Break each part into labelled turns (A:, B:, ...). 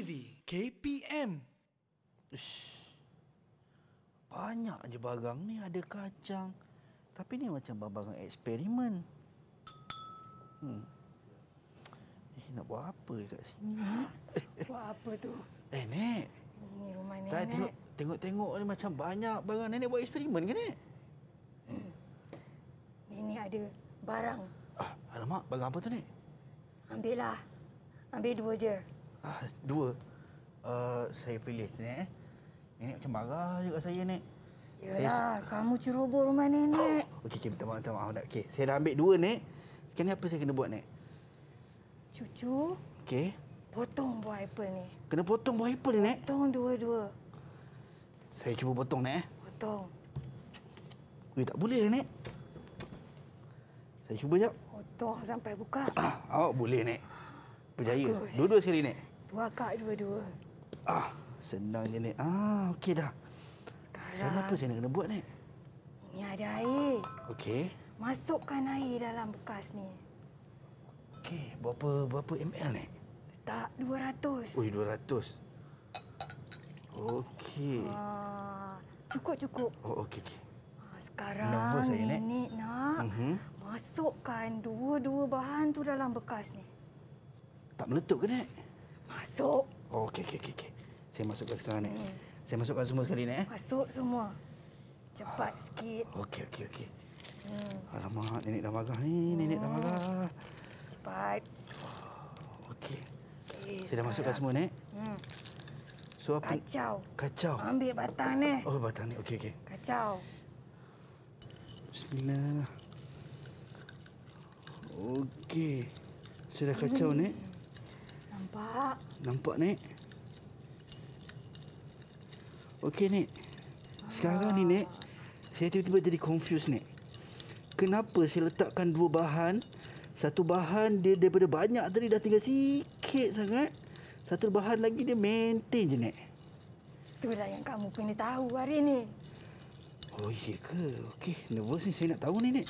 A: Navy KPM. Ish. Banyak je barang ni ada kacang. Tapi ni macam barang-barang eksperimen. Hmm. Eh, nak buat apa kat sini?
B: buat apa tu?
A: Eh, Nek. Ini rumah Nenek. Saya tengok, tengok-tengok ni macam banyak barang Nenek buat eksperimen ke, Nek? Hmm.
C: Nenek ada barang.
A: Ah, alamak, barang apa tu, Nek? Ambillah.
C: Ambil dua je.
A: Ah, dua. Uh, saya pilih nenek. Eh. Nenek macam marah juga saya, Nek.
C: Yalah, saya... kamu ceroboh rumah nenek.
A: Oh, okey, okey, minta maaf, minta maaf. Okey, saya dah ambil dua, Nek. Sekarang apa saya kena buat, Nek? Cucu. Okey.
C: Potong buah apple ni.
A: Kena potong buah apple ni, Nek? Potong dua-dua. Saya cuba potong, Nek. Eh. Potong. Eh, tak boleh, Nek. Saya cuba sekejap.
B: Potong sampai buka. Ah,
A: awak boleh, Nek. Berjaya. Dua-dua sekali, Nek.
B: Dua kak dua-dua.
A: Ah, senang je, Nek. Ah, okey dah. Sekarang... Sekarang apa saya nak kena buat, Nek?
C: Ini ada air. Okey. Masukkan air dalam bekas ni.
A: Okey, berapa berapa ml ni?
C: Letak 200. Oi,
A: 200. Okey.
C: Ah, cukup-cukup. Oh, okey okey. Ah, sekarang ni nak nak mhm. uh-huh. masukkan dua-dua bahan tu dalam bekas ni.
A: Tak meletup ke, Nek? Masuk. Oh, okey okey okey. Saya masukkan sekarang ni. Hmm. Saya masukkan semua sekali ni eh.
C: Masuk semua. Cepat ah. sikit.
A: Okey okey okey. Hmm. Alamak, nenek dah marah ni. Hmm. Nenek dah marah. Cepat. Oh,
B: okey. Okay, Saya masukkan semua ni. Hmm.
A: So apa? Kacau. Kacau. Ambil batang ni. Oh, batang ni. Okey okey. Kacau. Bismillah. Okey. Sudah kacau ni. Hmm. Nampak. Nampak ni. Okey ni. Sekarang ah. ni ni saya tiba-tiba jadi confuse ni. Kenapa saya letakkan dua bahan? Satu bahan dia daripada banyak tadi dah tinggal sikit sangat. Satu bahan lagi dia maintain je ni.
C: Itulah yang kamu kena tahu hari ini.
A: Oh iya ke? Okey, nervous ni saya nak tahu ni, Nek.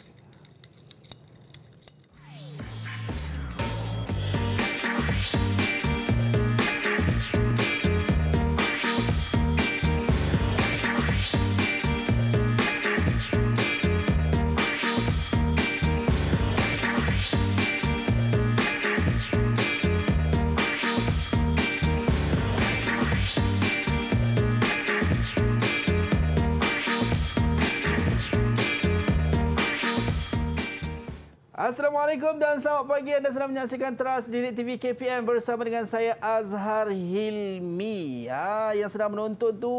A: Assalamualaikum dan selamat pagi anda sedang menyaksikan Teras Direct TV KPM bersama dengan saya Azhar Hilmi. Ha, yang sedang menonton tu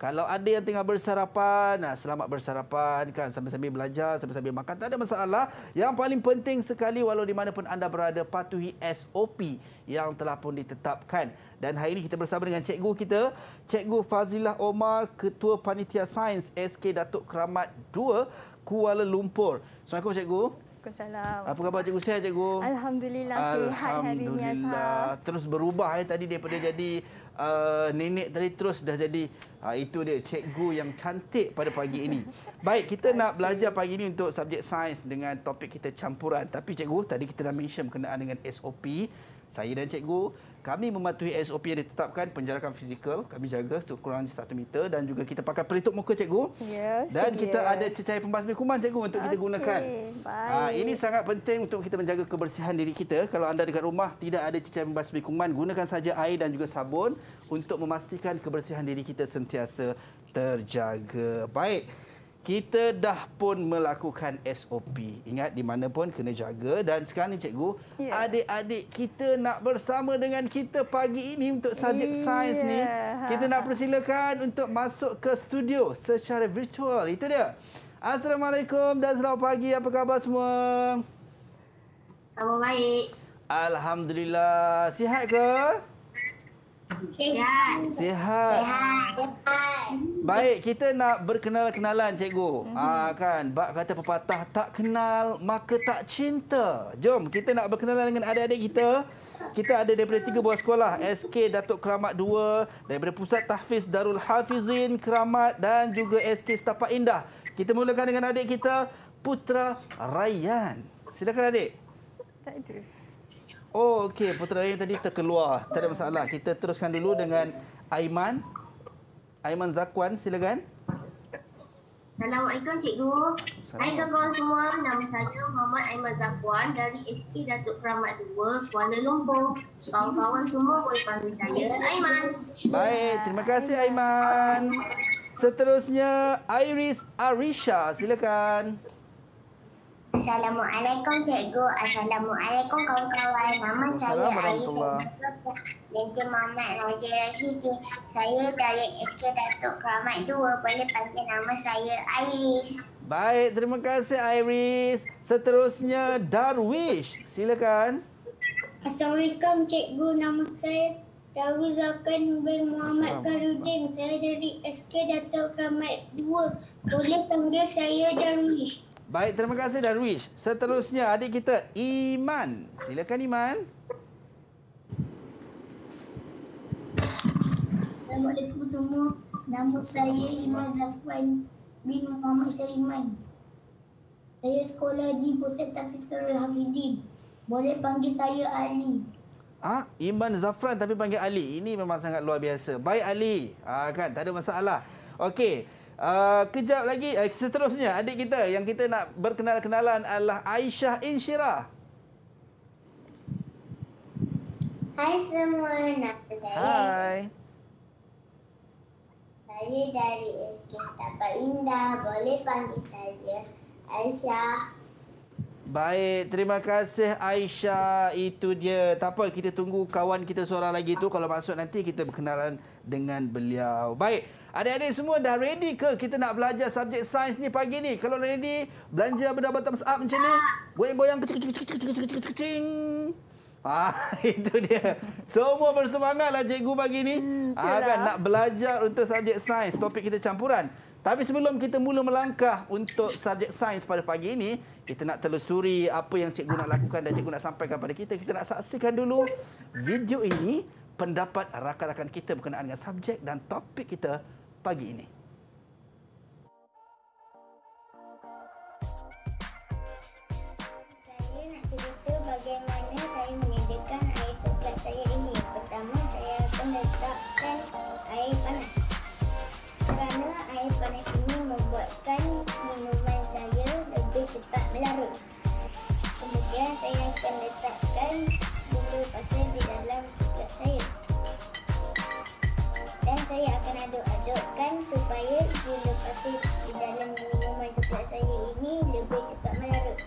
A: kalau ada yang tengah bersarapan, nah, ha, selamat bersarapan kan sambil-sambil belajar, sambil-sambil makan tak ada masalah. Yang paling penting sekali walau di mana pun anda berada patuhi SOP yang telah pun ditetapkan. Dan hari ini kita bersama dengan cikgu kita, Cikgu Fazilah Omar, Ketua Panitia Sains SK Datuk Keramat 2 Kuala Lumpur. Assalamualaikum cikgu.
C: Waalaikumsalam. Apa
A: khabar Cikgu Sihat, Cikgu?
C: Alhamdulillah, sihat Alhamdulillah. hari ini, Alhamdulillah.
A: Terus berubah eh, tadi daripada jadi uh, nenek tadi terus dah jadi. Uh, itu dia, Cikgu yang cantik pada pagi ini. Baik, kita Terima nak belajar pagi ini untuk subjek sains dengan topik kita campuran. Tapi Cikgu, tadi kita dah mention kenaan dengan SOP. Saya dan Cikgu, kami mematuhi SOP yang ditetapkan penjarakan fizikal kami jaga sekurang 1 meter dan juga kita pakai pelitup muka cikgu
B: yes, dan kita yes. ada
A: cecair pembasmi kuman cikgu untuk okay. kita gunakan
B: ah, Bye. Ha, ini
A: sangat penting untuk kita menjaga kebersihan diri kita kalau anda dekat rumah tidak ada cecair pembasmi kuman gunakan saja air dan juga sabun untuk memastikan kebersihan diri kita sentiasa terjaga baik kita dah pun melakukan SOP. Ingat di mana pun kena jaga dan sekarang ni cikgu, yeah. adik-adik kita nak bersama dengan kita pagi ini untuk subjek yeah. sains ni. Kita nak persilakan untuk masuk ke studio secara virtual. Itu dia. Assalamualaikum dan selamat pagi. Apa khabar semua? Selamat baik. Alhamdulillah. Sihat ke? Sihat. Sihat. Baik, kita nak berkenal-kenalan cikgu. Ah ha, kan, bab kata pepatah tak kenal maka tak cinta. Jom kita nak berkenalan dengan adik-adik kita. Kita ada daripada tiga buah sekolah, SK Datuk Keramat 2, daripada Pusat Tahfiz Darul Hafizin Keramat dan juga SK Setapak Indah. Kita mulakan dengan adik kita, Putra Rayyan. Silakan adik. Tak ada. Oh, okey. Putera yang tadi terkeluar. Tak ada masalah. Kita teruskan dulu dengan Aiman. Aiman Zakwan, silakan.
D: Assalamualaikum, cikgu. Hai, kawan-kawan semua. Nama saya Muhammad Aiman Zakwan dari SP Datuk Keramat 2, Kuala Lumpur. Kawan-kawan semua boleh panggil saya Aiman. Baik, terima kasih
A: Aiman. Seterusnya, Iris Arisha, silakan. Assalamualaikum cikgu. Assalamualaikum kawan-kawan. Nama saya Aisyah
D: binti Muhammad Raja Rashidi. Saya dari SK Datuk Keramat 2. Boleh panggil nama saya
A: Iris. Baik, terima kasih Iris. Seterusnya Darwish, silakan. Assalamualaikum cikgu.
D: Nama saya Darwish Zakan bin Muhammad Karudin. Saya dari SK Datuk Keramat 2. Boleh panggil saya Darwish.
A: Baik, terima kasih dan Rich. Seterusnya adik kita Iman. Silakan Iman.
D: Assalamualaikum semua. Nama saya Iman Zafwan bin Muhammad Syariman. Saya sekolah di Pusat Tafizkarul Hafidin. Boleh panggil saya Ali.
A: Ah, ha? Iman Zafran tapi panggil Ali. Ini memang sangat luar biasa. Baik Ali. Ah ha, kan, tak ada masalah. Okey. Uh, kejap lagi, uh, seterusnya adik kita yang kita nak berkenal-kenalan adalah Aisyah Inshira. Hai semua, nama saya Hai. Saya
D: dari SK Tapa Indah, boleh panggil saya Aisyah.
A: Baik, terima kasih Aisyah. Itu dia. Tak apa, kita tunggu kawan kita seorang lagi tu. Kalau masuk nanti, kita berkenalan dengan beliau. Baik, adik-adik semua dah ready ke kita nak belajar subjek sains ni pagi ni? Kalau ready, belanja benda-benda thumbs up macam ni. Goyang-goyang kecil kecil kecil kecil kecil kecil kecil Ah, itu dia. Semua bersemangatlah cikgu pagi ni. Hmm, ah, kan, nak belajar untuk subjek sains, topik kita campuran. Tapi sebelum kita mula melangkah untuk subjek sains pada pagi ini, kita nak telusuri apa yang cikgu nak lakukan dan cikgu nak sampaikan kepada kita. Kita nak saksikan dulu video ini pendapat rakan-rakan kita berkenaan dengan subjek dan topik kita pagi ini.
D: membuatkan minuman saya lebih cepat melarut. Kemudian saya akan letakkan bulu pasir di dalam kecap saya. Dan saya akan aduk-adukkan supaya bulu pasir di dalam minuman coklat saya ini lebih cepat melarut.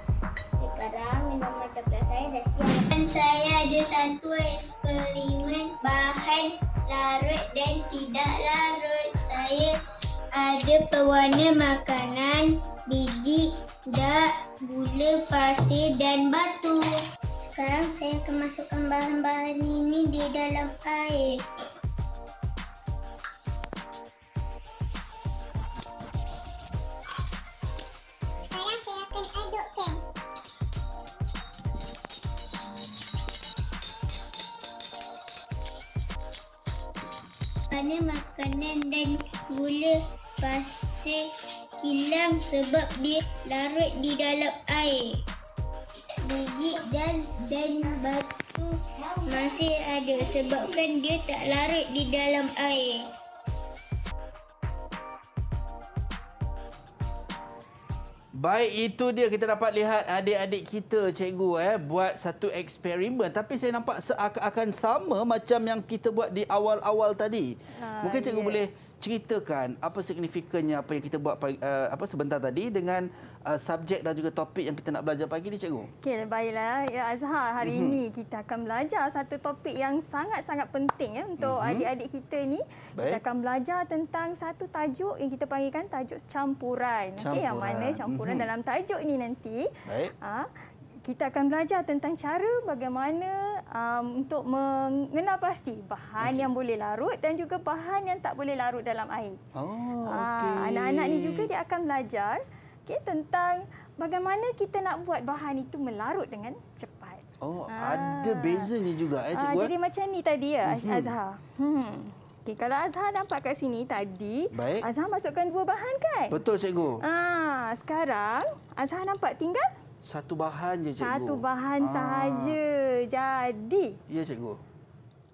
D: Sekarang minuman coklat saya dah siap. Dan saya ada satu eksperimen bahan larut dan tidak larut. Saya ada pewarna makanan, biji, dak, gula, pasir dan batu. Sekarang saya akan masukkan bahan-bahan ini di dalam air. Warna makanan dan gula pasir kilang sebab dia larut di dalam air. Biji dan dan batu
A: masih ada sebabkan
D: dia tak larut di dalam air.
A: Baik itu dia kita dapat lihat adik-adik kita cikgu eh buat satu eksperimen tapi saya nampak seakan-akan sama macam yang kita buat di awal-awal tadi. Ha, Mungkin cikgu yeah. boleh ceritakan apa signifikannya apa yang kita buat pagi, uh, apa sebentar tadi dengan uh, subjek dan juga topik yang kita nak belajar pagi ni cikgu.
C: Okey baiklah ya Azhar hari mm-hmm. ini kita akan belajar satu topik yang sangat-sangat penting ya untuk mm-hmm. adik-adik kita ni. Baik. Kita akan belajar tentang satu tajuk yang kita panggilkan tajuk campuran. campuran. Okey yang mana campuran mm-hmm. dalam tajuk ni nanti. Baik. Ha, kita akan belajar tentang cara bagaimana um, untuk mengenal pasti bahan okay. yang boleh larut dan juga bahan yang tak boleh larut dalam air. Oh, ah, anak-anak okay. uh, ni juga dia akan belajar okay, tentang bagaimana kita nak buat bahan itu melarut dengan cepat.
A: Oh, uh, ada bezanya juga eh Uh, jadi eh?
C: macam ni tadi ya mm -hmm. Azhar. Hmm. Okay, kalau Azhar nampak kat sini tadi, Baik. Azhar masukkan dua bahan kan? Betul, Cikgu. Ah, sekarang, Azhar nampak tinggal
A: satu bahan je cikgu. Satu bahan ah. sahaja.
C: Jadi. Ya cikgu.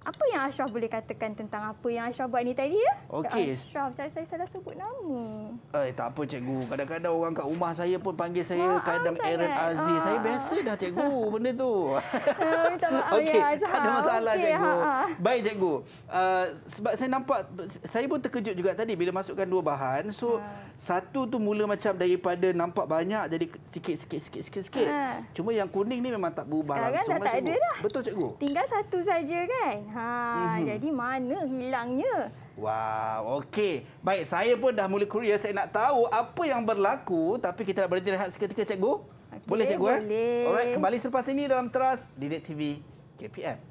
C: Apa yang Ashraf boleh katakan tentang apa yang Ashraf buat ni tadi ya? Okey. Ashraf, saya saya salah sebut nama.
A: Eh, tak apa cikgu. Kadang-kadang orang kat rumah saya pun panggil saya maaf, kadang sangat. Aaron Aziz. Aa. Saya ah. biasa dah cikgu benda tu. Ya, Okey, ya, tak ada masalah okay, cikgu. Ha-ha. Baik cikgu. Uh, sebab saya nampak saya pun terkejut juga tadi bila masukkan dua bahan. So, ha. satu tu mula macam daripada nampak banyak jadi sikit-sikit sikit sikit sikit. Ha. Cuma yang kuning ni memang tak berubah Sekarang langsung. Sekarang dah tak cikgu. ada dah. Betul cikgu.
C: Tinggal satu saja kan? Ha, mm-hmm. jadi mana hilangnya?
A: Wow, okey. Baik, saya pun dah mula kuria. Saya nak tahu apa yang berlaku. Tapi kita nak berhenti rehat seketika, cikgu. Okay, boleh, cikgu? Eh? Boleh. Eh? Alright, kembali selepas ini dalam teras Didik TV KPM.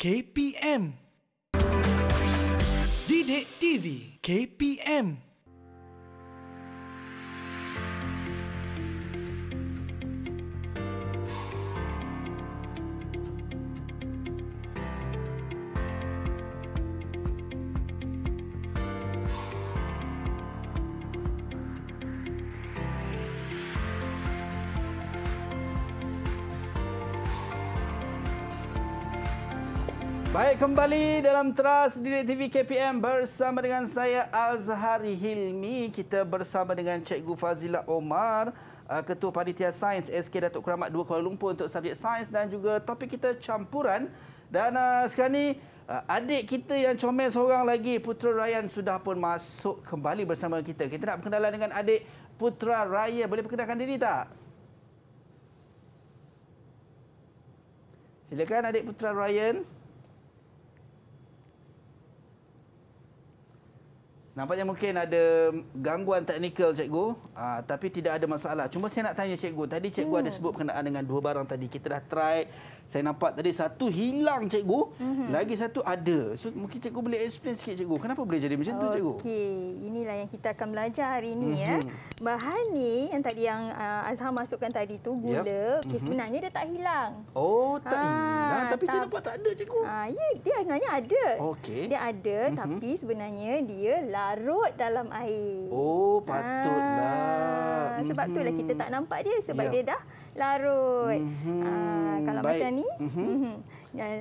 A: KPM. Didik TV KPM. kembali dalam Trust Direct TV KPM bersama dengan saya Azhari Hilmi. Kita bersama dengan Cikgu Fazila Omar, uh, Ketua Panitia Sains SK Datuk Keramat 2 Kuala Lumpur untuk subjek sains dan juga topik kita campuran. Dan uh, sekarang ni uh, adik kita yang comel seorang lagi Putra Ryan sudah pun masuk kembali bersama kita. Kita nak berkenalan dengan adik Putra Ryan. Boleh perkenalkan diri tak? Silakan adik Putra Ryan. Silakan. Nampaknya mungkin ada gangguan teknikal cikgu, uh, tapi tidak ada masalah. Cuma saya nak tanya cikgu, tadi cikgu hmm. ada sebut berkenaan dengan dua barang tadi. Kita dah try, saya nampak tadi satu hilang cikgu, hmm. lagi satu ada. So, mungkin cikgu boleh explain sikit cikgu, kenapa boleh jadi macam okay. tu cikgu?
C: Okey, inilah yang kita akan belajar hari ini. Hmm. Ya. Mhm. Bahan ni yang tadi yang uh, Azhar masukkan tadi tu, gula, yep. okay, hmm. sebenarnya dia tak hilang.
A: Oh, tak ha, hilang.
C: Tapi tak... saya nampak tak ada cikgu. Ha, ya, dia sebenarnya ada. Okay. Dia ada, hmm. tapi sebenarnya dia lah larut dalam air. Oh, patutlah. Ha, sebab mm -hmm. itulah kita tak mhm. nampak dia sebab ya. dia dah larut. -hmm. ha, kalau Baik. macam ni, mm -hmm.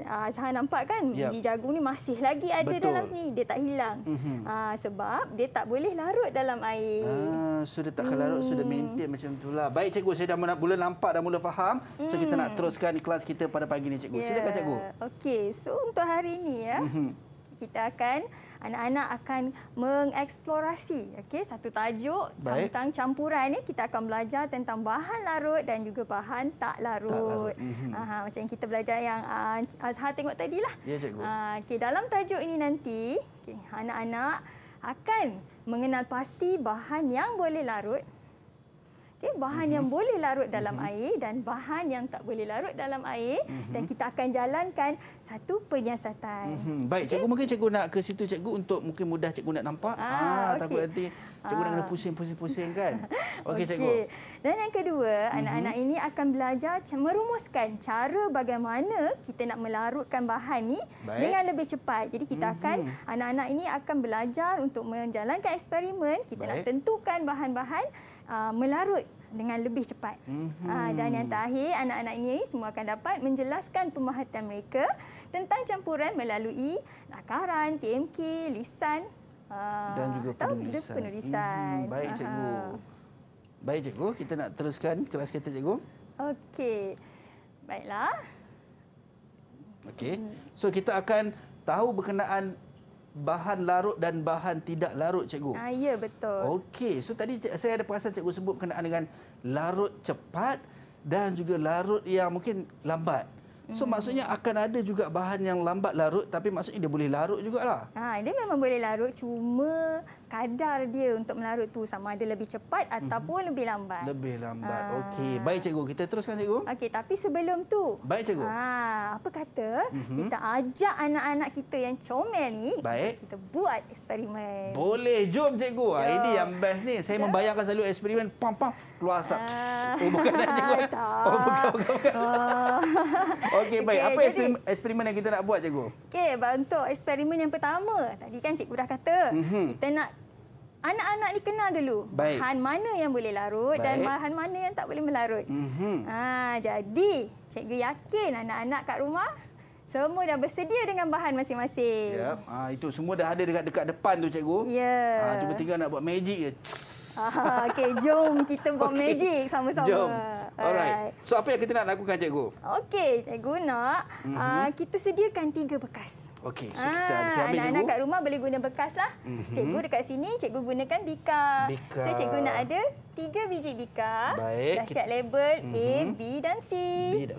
C: Azhar nampak kan ya. biji jagung ni masih lagi ada Betul. dalam sini. Dia tak hilang. -hmm. ha, sebab dia tak boleh larut dalam air.
A: Ha, sudah tak larut, mm. sudah maintain macam itulah. Baik, cikgu. Saya dah mula, mula nampak dan mula faham. So, mm. kita nak hmm. teruskan kelas kita pada pagi ni cikgu. Ya. Silakan, cikgu.
C: Okey. So, untuk hari ini, ya, -hmm. kita akan anak-anak akan mengeksplorasi okey satu tajuk Baik. tentang campuran ni eh? kita akan belajar tentang bahan larut dan juga bahan tak larut. Tak larut. Mhm. Aha, macam kita belajar yang uh, Azhar tengok tadilah. Ya cikgu. Uh, okey dalam tajuk ini nanti okey anak-anak akan mengenal pasti bahan yang boleh larut Okay, bahan yang mhm. boleh larut dalam mhm. air dan bahan yang tak boleh larut dalam air dan mhm. kita akan jalankan satu penyiasatan.
A: Baik, okay. cikgu mungkin cikgu nak ke situ cikgu untuk mungkin mudah cikgu nak nampak. Ah, ah okay. nanti cikgu ah. nak kena pusing-pusing-pusing kan. Okey okay. cikgu.
C: Dan yang kedua, anak-anak ini akan belajar merumuskan cara bagaimana kita nak melarutkan bahan ni Baik. dengan lebih cepat. Jadi kita akan anak-anak ini akan belajar untuk menjalankan eksperimen, kita Baik. nak tentukan bahan-bahan uh, melarut dengan lebih cepat. Mm-hmm. Uh, dan yang terakhir, anak-anak ini semua akan dapat menjelaskan pemahatan mereka tentang campuran melalui nakaran, TMK, lisan uh, dan juga penulisan. penulisan. Mm-hmm. Baik, cikgu. Uh-huh.
A: Baik, cikgu. Kita nak teruskan kelas kita, cikgu.
C: Okey. Baiklah.
A: Okey. So, kita akan tahu berkenaan bahan larut dan bahan tidak larut cikgu. Ah ya betul. Okey, so tadi saya ada perasaan cikgu sebut kena dengan larut cepat dan juga larut yang mungkin lambat. So hmm. maksudnya akan ada juga bahan yang lambat larut tapi maksudnya dia boleh larut jugalah.
C: Ah ha, dia memang boleh larut cuma kadar dia untuk melarut tu sama ada lebih cepat mhm. ataupun mm -hmm. lebih lambat.
A: Lebih lambat. Ah. Okey. Baik cikgu, kita teruskan cikgu. Okey, tapi sebelum tu. Baik cikgu. Ha,
C: apa kata mm -hmm. kita ajak anak-anak kita yang comel ni Baik. kita buat eksperimen.
A: Boleh. Jom cikgu. Ah, Jom. Ini yang best ni. Saya Jom. membayangkan selalu eksperimen pam pam keluar asap. Uh, oh, bukan dah cikgu. Oh, bukan, bukan, bukan. Uh.
C: Okey, baik. apa jadi,
A: eksperimen yang kita nak buat cikgu?
C: Okey, untuk eksperimen yang pertama. Tadi kan cikgu dah kata mm -hmm. kita nak anak-anak ni kenal dulu Baik. bahan mana yang boleh larut Baik. dan bahan mana yang tak boleh melarut. Mm -hmm. ha, jadi, cikgu yakin anak-anak kat rumah semua dah bersedia dengan bahan masing-masing. Yep.
A: Ha, ah, itu semua dah ada dekat, dekat depan tu cikgu. Yeah. Ya. Ha, cuma tinggal nak buat magic je.
C: Ah, okay, jom kita buat okay. magic sama-sama. Jom. Alright.
A: So, apa yang kita nak lakukan, Cikgu?
C: Okey, Cikgu nak mm -hmm. uh, kita sediakan tiga bekas.
A: Okey, so ah, ada siapa Anak-anak kat
C: rumah boleh guna bekas lah. Mm -hmm. Cikgu dekat sini, Cikgu gunakan bika. bika. So, Cikgu nak ada tiga biji bika. Baik. Dah siap label mm -hmm. A, mhm. B dan C.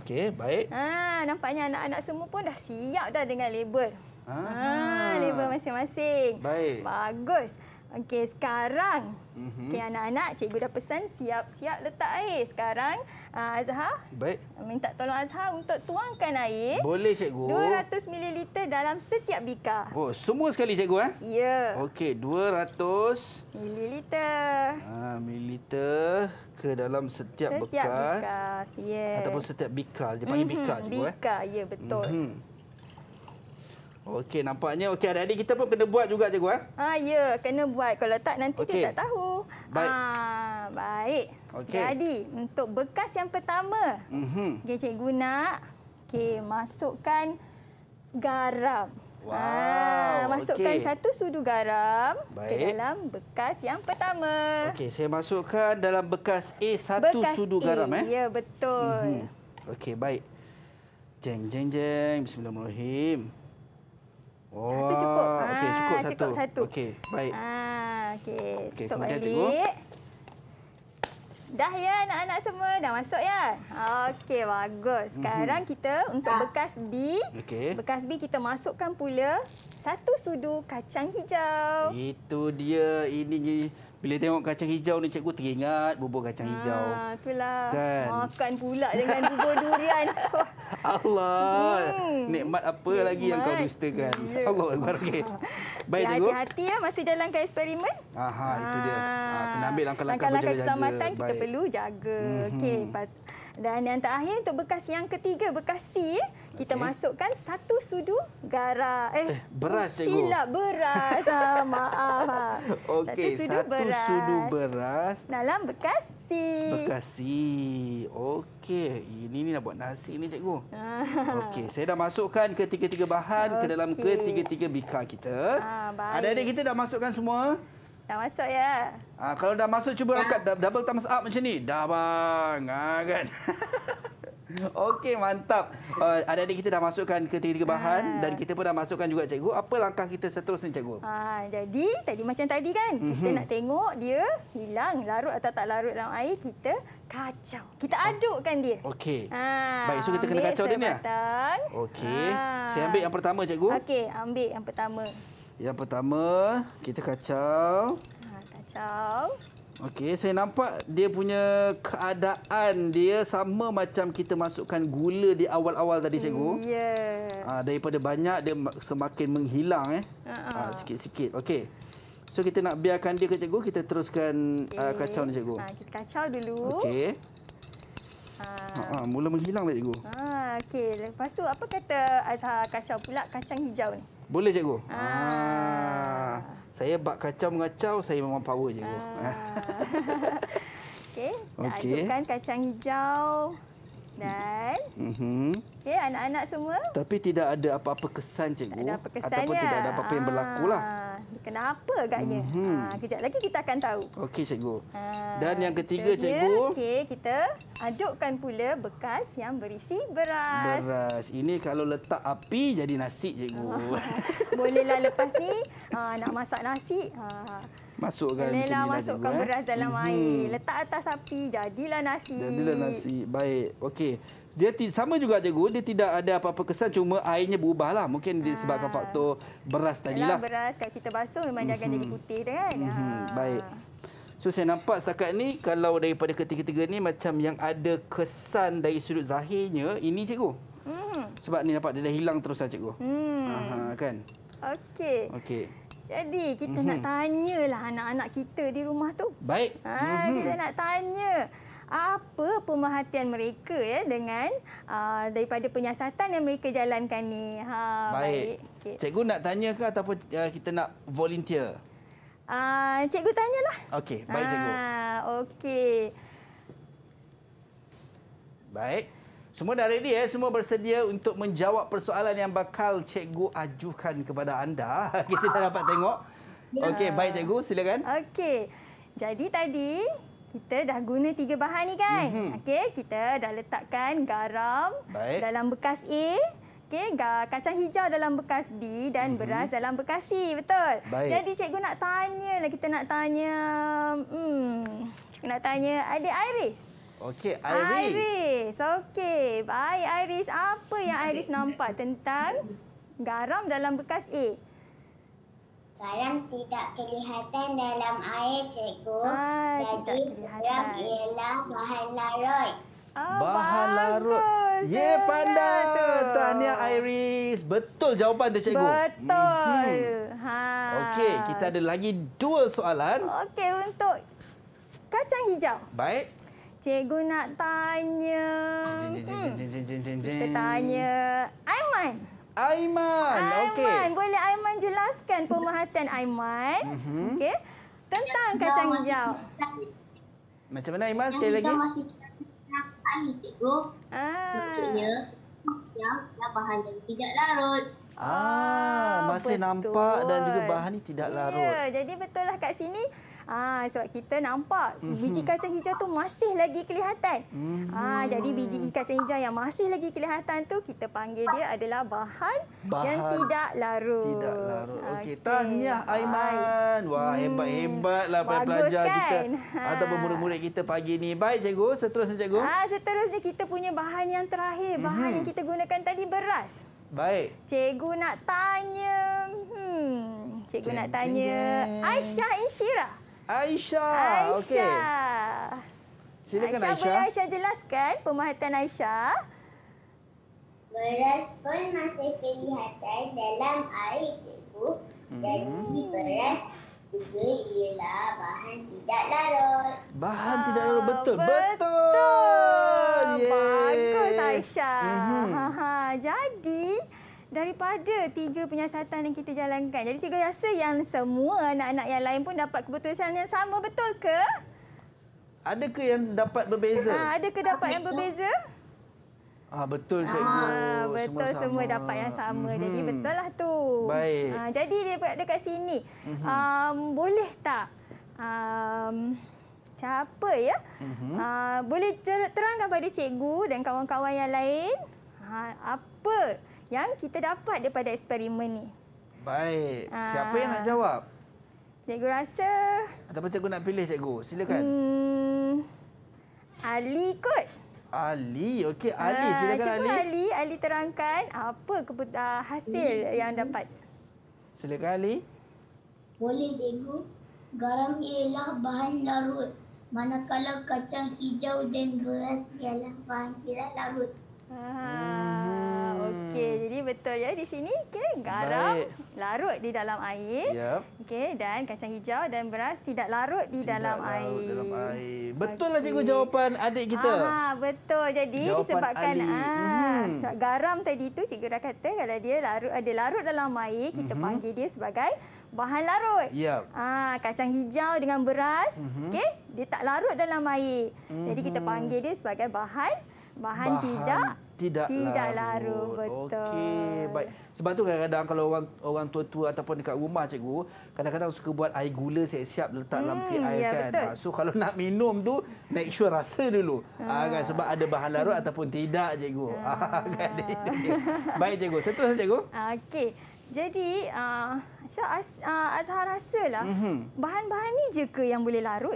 A: Okey, baik.
C: Ah, nampaknya anak-anak semua pun dah siap dah dengan label. Ah, ah label masing-masing. Baik. Bagus. Okey, sekarang. Mm-hmm. Okey, anak-anak, cikgu dah pesan siap-siap letak air. Sekarang, uh, Azhar. Baik. Minta tolong Azhar untuk tuangkan air. Boleh,
A: cikgu. 200
C: ml dalam setiap bika.
A: Oh, semua sekali, cikgu. Eh? Ya. Yeah. Okey, 200... ml. Ha, ml ke dalam setiap, setiap bekas.
C: Setiap bika. Yeah. Ataupun
A: setiap bika. Dia panggil mm-hmm. bika, cikgu. Eh? Bika,
C: eh? ya, yeah, betul. Mm-hmm.
A: Okey, nampaknya. Okey, adik-adik kita pun kena buat juga cikgu. Eh?
C: Ha, ya, kena buat. Kalau tak, nanti okay. kita tak tahu. Baik. Ha, baik. Okay. Jadi, ya, untuk bekas yang pertama, mm -hmm. okay, cikgu nak okay, masukkan garam. Wow. Ha, masukkan okay. satu sudu garam baik. ke dalam bekas yang pertama.
A: Okey, saya masukkan dalam bekas A satu bekas sudu A. garam. Eh? Ya,
C: betul. Mm
A: -hmm. Okey, baik. Jeng, jeng, jeng. Bismillahirrahmanirrahim. Oh. Satu cukup. Oh, okey, cukup, ah, cukup satu. satu. Okey, baik. Ha, ah,
C: okey. Okay, tutup kemudian balik. Dah ya anak-anak semua dah masuk ya. Okey bagus. Mhm. Sekarang kita untuk ah. bekas B. Okay. Bekas B kita masukkan pula satu sudu kacang hijau.
A: Itu dia ini bila tengok kacang hijau ni cikgu teringat bubur kacang ha, hijau. Ah,
C: itulah. Kan? Makan pula dengan bubur durian.
A: Allah. Hmm. Nikmat apa Nikmat. lagi yang kau dustakan? Yeah. Allahuakbar. Okey. Ya, Baik dulu.
C: Hati-hati ya masih jalankan eksperimen.
A: Aha, ha. itu dia. Ha, kena ambil langkah-langkah berjaga. langkah keselamatan kita perlu
C: jaga. Mm -hmm. Okey, dan yang terakhir untuk bekas yang ketiga, bekas C. Kita okay. masukkan satu sudu garam. Eh, eh beras, Cikgu. Silap, beras. ha, maaf. Ha. Ah.
A: Okay, satu sudu, satu beras. sudu beras.
C: Dalam bekas C. Bekas
A: C. Okey, ini, ni nak buat nasi ni Cikgu. Ah. Okey, saya dah masukkan ketiga-tiga bahan okay. ke dalam ketiga-tiga bika kita. Ha, Adik-adik kita dah masukkan semua. Dah masuk ya. Ah, kalau dah masuk cuba ya. angkat double thumbs up macam ni. Dah bang. Ah, kan. Okey mantap. Uh, adik-adik kita dah masukkan ketiga-tiga ah. bahan ha. dan kita pun dah masukkan juga cikgu. Apa langkah kita seterusnya cikgu? Ha,
C: jadi tadi macam tadi kan mm-hmm. kita mhm. nak tengok dia hilang larut atau tak larut dalam air kita kacau. Kita adukkan dia. Okey. Ha. Baik, so kita ambil kena kacau dia ni. Ya?
A: Okey. Ha. Saya ambil yang pertama cikgu.
C: Okey, ambil yang pertama.
A: Yang pertama, kita kacau. Ha,
C: kacau.
A: Okey, saya nampak dia punya keadaan dia sama macam kita masukkan gula di awal-awal tadi, Cikgu. Ya.
C: Yeah.
B: Ha,
A: daripada banyak, dia semakin menghilang. eh. Ah, sikit-sikit. Uh -huh. ha, Okey. So kita nak biarkan dia ke cikgu, kita teruskan ah, okay. uh, kacau ni cikgu. Ha,
C: kita kacau dulu. Okey. Ha. Ha, ha,
A: mula menghilang dah cikgu.
C: Ha, Okey, lepas tu apa kata Azhar kacau pula kacang hijau ni?
A: Boleh cikgu. Ah. ah. Saya bak kacau mengacau saya memang power cikgu. Ah.
C: Okey. Okay Masukkan kacang hijau dan Mhm. Mm Okey anak-anak semua.
A: Tapi tidak ada apa-apa kesan cikgu. Tak ada apa kesannya. Ataupun tidak ada apa-apa yang berlaku lah.
C: Ah. Kenapa agaknya? Mm -hmm. ha, kejap lagi kita akan tahu.
A: Okey, cikgu. Ha, Dan yang ketiga, sebenarnya. cikgu.
C: Okey, kita adukkan pula bekas yang berisi beras.
A: Beras. Ini kalau letak api, jadi nasi, cikgu.
C: Bolehlah lepas ni ha, nak masak nasi. Ha.
A: Masukkan sini lah, lah cikgu. Masukkan eh. beras dalam mm -hmm. air.
C: Letak atas api, jadilah nasi. Jadilah nasi.
A: Baik. Okey dia sama juga cikgu dia tidak ada apa-apa kesan cuma airnya berubahlah mungkin disebabkan ha. faktor beras tadi lah
C: beras kalau kita basuh memang mm -hmm. jangan jadi mhm. putih dah kan mm -hmm.
A: baik so saya nampak setakat ni kalau daripada ketiga-tiga ni macam yang ada kesan dari sudut zahirnya ini cikgu
C: mm -hmm.
A: sebab ni nampak dia dah hilang terus lah, cikgu mm. Aha, kan okey okey
C: jadi kita mm -hmm. nak tanyalah anak-anak kita di rumah tu
A: baik ha, mm -hmm.
C: kita mhm. nak tanya apa pemerhatian mereka ya dengan uh, daripada penyiasatan yang mereka jalankan ni. Ha baik. baik. Okay.
A: Cikgu nak tanya ke ataupun uh, kita nak volunteer?
C: Ah uh, cikgu tanyalah.
A: Okey, baik cikgu. Ah
C: uh, okey.
A: Baik. Semua dah ready ya, semua bersedia untuk menjawab persoalan yang bakal cikgu ajukan kepada anda. Kita dah dapat tengok. Ya. Okey, baik cikgu, silakan. Okey. Jadi tadi kita dah guna
C: tiga bahan ni kan? Mm -hmm. Okey, kita dah letakkan garam Baik. dalam bekas A. Okey, kacang hijau dalam bekas B dan mm -hmm. beras dalam bekas C. Betul. Baik. Jadi cikgu nak tanya lah. Kita nak tanya... Hmm, nak tanya adik Iris.
A: Okey, Iris.
C: Iris. Okey. Baik, Iris. Apa yang Iris nampak tentang garam dalam bekas A?
D: garam tidak kelihatan dalam air cikgu Ay, ah, jadi garam ialah bahan larut
A: Oh, bahan bagus. larut. Ye yeah, pandai tu. Tahniah Iris. Betul jawapan tu cikgu. Betul.
D: Mm -hmm. Okey,
A: kita ada lagi dua soalan.
C: Okey, untuk kacang hijau. Baik. Cikgu nak tanya. Jin, jin, jin, jin, jin, jin, jin. Kita tanya Aiman. Aiman. Aiman, okay. boleh Aiman jelaskan pemerhatian Aiman mm-hmm. okay, tentang yang kacang hijau.
A: Macam mana Aiman sekali lagi? Yang masih
D: kita kali, Ah. Maksudnya, yang bahan yang tidak larut.
A: Ah, masih betul. Ah, nampak dan juga bahan ini tidak larut. Ya,
C: jadi betul lah kat sini. Ah, sebab kita nampak mhm. biji kacang hijau tu masih lagi kelihatan. Mhm. Ah, jadi biji kacang hijau yang masih lagi kelihatan tu kita panggil dia adalah bahan, bahan yang tidak
A: larut. Tidak larut. Okey, okay. tahniah Aiman. Wah, hebat-hebatlah hmm. Lah pelajar kan? kita atau murid-murid kita pagi ni. Baik cikgu, seterusnya cikgu. Ah,
C: seterusnya kita punya bahan yang terakhir, mhm. bahan hmm. yang kita gunakan tadi beras. Baik. Cikgu nak tanya. Hmm. Cikgu jen, nak tanya Aisyah Insyirah. Aisyah. Aisyah. Okay. Silakan Aisyah. boleh Aisyah jelaskan pemahatan Aisyah. Beras pun masih kelihatan
D: dalam air cikgu. Hmm. Jadi beras juga ialah bahan tidak larut.
A: Bahan ah, tidak larut. Betul.
C: Betul. betul. Yes. Bagus Aisyah. Mm -hmm. ha -ha. Jadi daripada tiga penyiasatan yang kita jalankan. Jadi cikgu rasa yang semua anak-anak yang lain pun dapat keputusan yang sama betul ke?
A: Ada ke yang dapat berbeza? Ha,
C: ah, ke dapat yang berbeza?
A: Ah betul ah, cikgu. Ah betul semua,
C: semua dapat yang sama. Mm-hmm. Jadi mhm. betul lah tu. Baik. Ah, jadi dekat dekat sini. Mm-hmm. Um, boleh tak? Um, siapa ya? Mm-hmm. Uh, boleh terangkan pada cikgu dan kawan-kawan yang lain ha, apa uh, yang kita dapat daripada eksperimen ni.
A: Baik. Ah. Siapa yang nak jawab?
C: Cikgu rasa...
A: Ataupun cikgu nak pilih cikgu. Silakan.
C: Hmm, Ali kot.
A: Ali, okey. Ah, Ali, silakan cikgu Ali. Ali,
C: Ali terangkan
D: apa ah, hasil mm. yang dapat.
A: Silakan Ali.
D: Boleh, cikgu. Garam ialah bahan larut. Manakala kacang hijau dan beras ialah bahan tidak larut. Haa.
C: Okey, hmm. jadi betul ya di sini. Okey, garam Baik. larut di dalam air. Ya. Yep. Okey, dan kacang hijau dan beras tidak larut di tidak dalam air. Tidak larut dalam
A: air. Betul lah okay. cikgu jawapan adik kita. Ha,
C: betul. Jadi jawapan disebabkan ah mm. garam tadi tu cikgu dah kata kalau dia larut ada larut dalam air, kita mm -hmm. panggil dia sebagai bahan larut. Ya. Yep. Ah, kacang hijau dengan beras, mm -hmm. okey, dia tak larut dalam air. Mm -hmm. Jadi kita mhm. panggil dia sebagai bahan bahan, bahan. tidak
A: tidak, tidak larut. larut. Okey, baik. Sebab tu kadang-kadang kalau orang orang tua-tua ataupun dekat rumah cikgu, kadang-kadang suka buat air gula siap-siap letak hmm, dalam ais ya, kan. Betul. Ha, so kalau nak minum tu make sure rasa dulu. Ha, kan, ah kan sebab ada bahan larut ataupun tidak cikgu. Ah ha, kan.
C: baik cikgu, seterusnya cikgu. Okey. Jadi uh, ah, Syah Az, uh, Azhar rasa lah mm-hmm. bahan-bahan ni je ke yang boleh larut?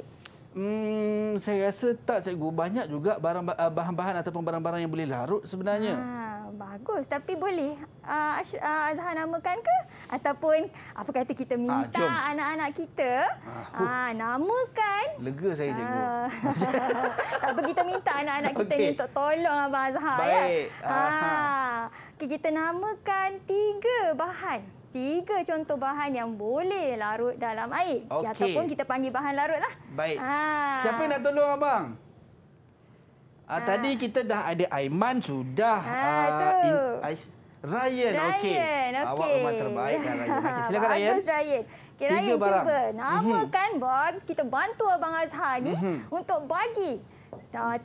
A: Hmm, saya rasa tak cikgu banyak juga barang ah, bahan-bahan ataupun barang-barang yang boleh larut sebenarnya.
C: Ha, bagus tapi boleh uh, ah, uh, Azhar namakan ke ataupun apa kata kita minta ha, anak-anak kita ha, uh, namakan.
A: Lega saya cikgu.
C: Uh, tak apa kita minta anak-anak kita okay. ni untuk tolong abang Azhar ya? Baik. ya. Ha. okay, kita namakan tiga bahan tiga contoh bahan yang boleh larut dalam air. Ya, okay. Ataupun kita panggil bahan larutlah. Baik. Ha. Siapa nak
A: tolong abang? Ha. Ha. Tadi kita dah ada Aiman sudah. Ha, uh, in, Ryan, Ryan. okey. Okay. Ah, awak memang terbaik dan lah, Ryan. Silakan Ryan. Bagus
C: Ryan. Okay, Ryan tiga barang. cuba. Mhm. Namakan bahan kita bantu Abang Azhar ni mhm. untuk bagi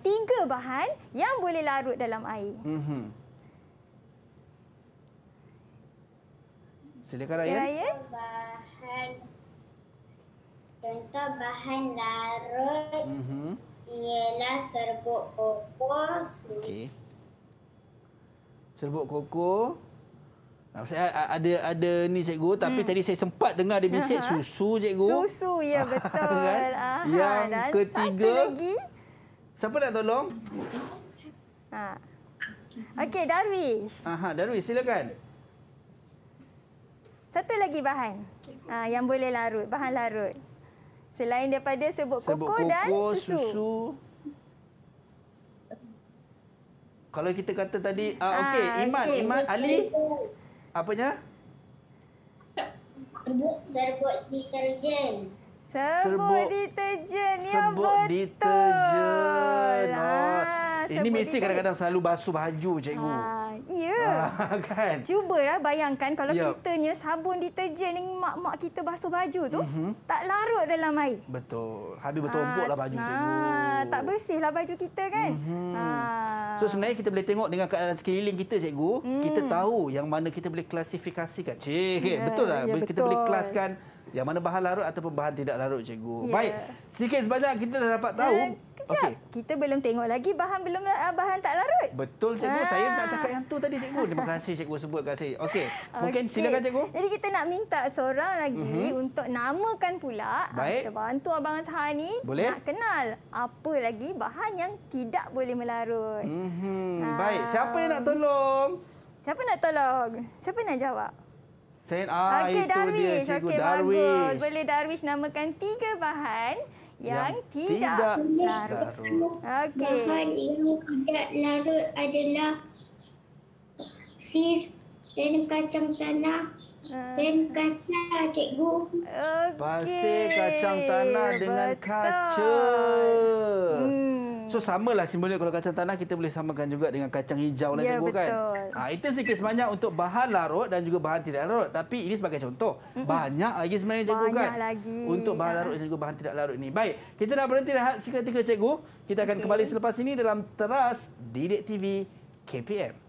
C: tiga bahan yang boleh larut dalam air.
A: Mhm. Silakan Raya. Contoh
D: bahan contoh bahan larut mm-hmm. ialah serbuk koko.
A: Okey. Serbuk koko. Nah, saya ada ada ni cikgu tapi hmm. tadi saya sempat dengar dia mesej susu cikgu.
C: Susu ya betul. Kan? Aha,
A: Yang dan ketiga. Lagi. Siapa nak tolong?
C: Ha. Okey, Darwis,
A: Aha, Darwish silakan.
C: Satu lagi bahan ha, yang boleh larut, bahan larut. Selain daripada sebut, koko, koko dan susu. susu.
A: Kalau kita kata tadi, uh, ha, okey, Iman, okay. Iman, Ali, apanya?
D: Serbuk, serbuk deterjen. Serbuk, serbuk deterjen, ya betul. Serbuk
A: deterjen. Ha
D: saya Ini mesti kadang-kadang
A: selalu basuh baju cikgu. Ha, ya. Ha, kan?
C: Cubalah bayangkan kalau kita ya. kitanya sabun deterjen ni mak-mak kita basuh baju tu, mm -hmm. tak larut dalam air.
A: Betul. Habis bertumpuklah ah, ha, baju ha,
C: cikgu. Tak bersihlah baju kita kan. Mm -hmm. ha.
A: So sebenarnya kita boleh tengok dengan keadaan sekeliling kita cikgu, mm. kita tahu yang mana kita boleh klasifikasikan. Cik, yeah, betul tak? Yeah, ya, kita betul. boleh kelaskan yang mana bahan larut ataupun bahan tidak larut cikgu. Yeah. Baik, sedikit sebanyak kita dah dapat tahu. Yeah cap. Okay.
C: Kita belum tengok lagi bahan belum ah, bahan tak larut.
A: Betul cikgu, ha. saya nak cakap yang tu tadi cikgu. Terima kasih cikgu sebut kat saya. Okey. Mungkin okay. silakan cikgu.
C: Jadi kita nak minta seorang lagi uh mhm. -huh. untuk namakan pula. Ah, Baik. Kita bantu abang Azhar ni Boleh. nak kenal apa lagi bahan yang tidak boleh melarut.
A: Uh -huh. ha. Baik, siapa yang nak tolong?
C: Siapa nak tolong? Siapa nak jawab?
A: ah, okay, Darwish. dia okay, Bagus. Boleh
C: Darwish namakan tiga bahan yang, tidak, larut.
A: larut.
D: Okey. Bahan ini tidak larut adalah sir dan kacang tanah hmm. dan kacang cikgu. Okay.
A: Pasir kacang tanah dengan Betul. kaca. Hmm. So samalah simbolnya kalau kacang tanah kita boleh samakan juga dengan kacang hijau lah ya, kan. Ha, itu sikit sebanyak untuk bahan larut dan juga bahan tidak larut. Tapi ini sebagai contoh. Mm -hmm. Banyak lagi sebenarnya cikgu banyak kan. Lagi. Untuk bahan ha. larut dan juga bahan tidak larut ini. Baik, kita dah berhenti rehat seketika cikgu. Kita akan okay. kembali selepas ini dalam teras Didik TV KPM.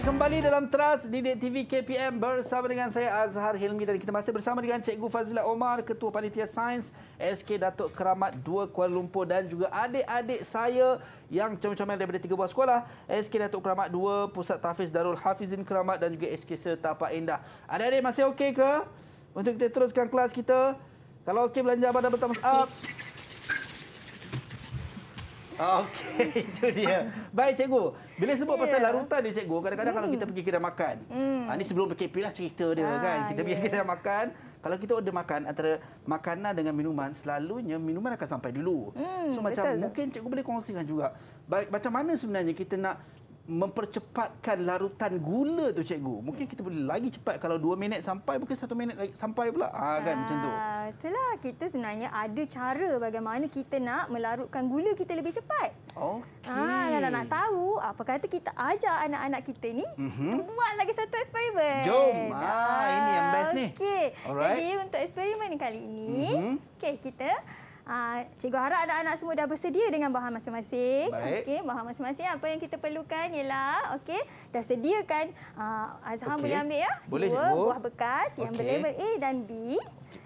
A: kembali dalam Trust Didik TV KPM bersama dengan saya Azhar Hilmi dan kita masih bersama dengan Cikgu Fazila Omar, Ketua Panitia Sains SK Datuk Keramat 2 Kuala Lumpur dan juga adik-adik saya yang comel-comel daripada tiga buah sekolah SK Datuk Keramat 2, Pusat Tafiz Darul Hafizin Keramat dan juga SK Serta Pak Indah. Adik-adik masih okey ke? Untuk kita teruskan kelas kita. Kalau okey belanja pada bertemu up. Okay. Okey, itu dia. Baik, cikgu. Bila sebut yeah. pasal larutan ni, cikgu, kadang-kadang mm. kalau kita pergi kedai makan. Mm. Ini ah, sebelum PKP lah cerita dia, ah, kan? Kita yeah. pergi ya. kedai makan. Kalau kita order makan, antara makanan dengan minuman, selalunya minuman akan sampai dulu. Mm, so, macam betul. mungkin cikgu boleh kongsikan juga. Baik, macam mana sebenarnya kita nak mempercepatkan larutan gula tu cikgu. Mungkin kita boleh lagi cepat kalau dua minit sampai mungkin satu minit lagi sampai pula. Ha, ha kan ah, macam tu.
C: itulah kita sebenarnya ada cara bagaimana kita nak melarutkan gula kita lebih cepat. Okey. Ha kalau nak tahu apa kata kita ajak anak-anak kita ni uh-huh. buat lagi satu eksperimen. Jom. Ha, ini yang best ni. Okey. Jadi untuk eksperimen kali ini, uh-huh. okey kita Ah, cikgu harap anak-anak semua dah bersedia dengan bahan masing-masing. Okey, bahan masing-masing apa yang kita perlukan ialah okey, dah sediakan uh, ah, Azham okay. boleh ambil ya. Boleh, dua cikgu. buah bekas okay. yang berlabel A dan B.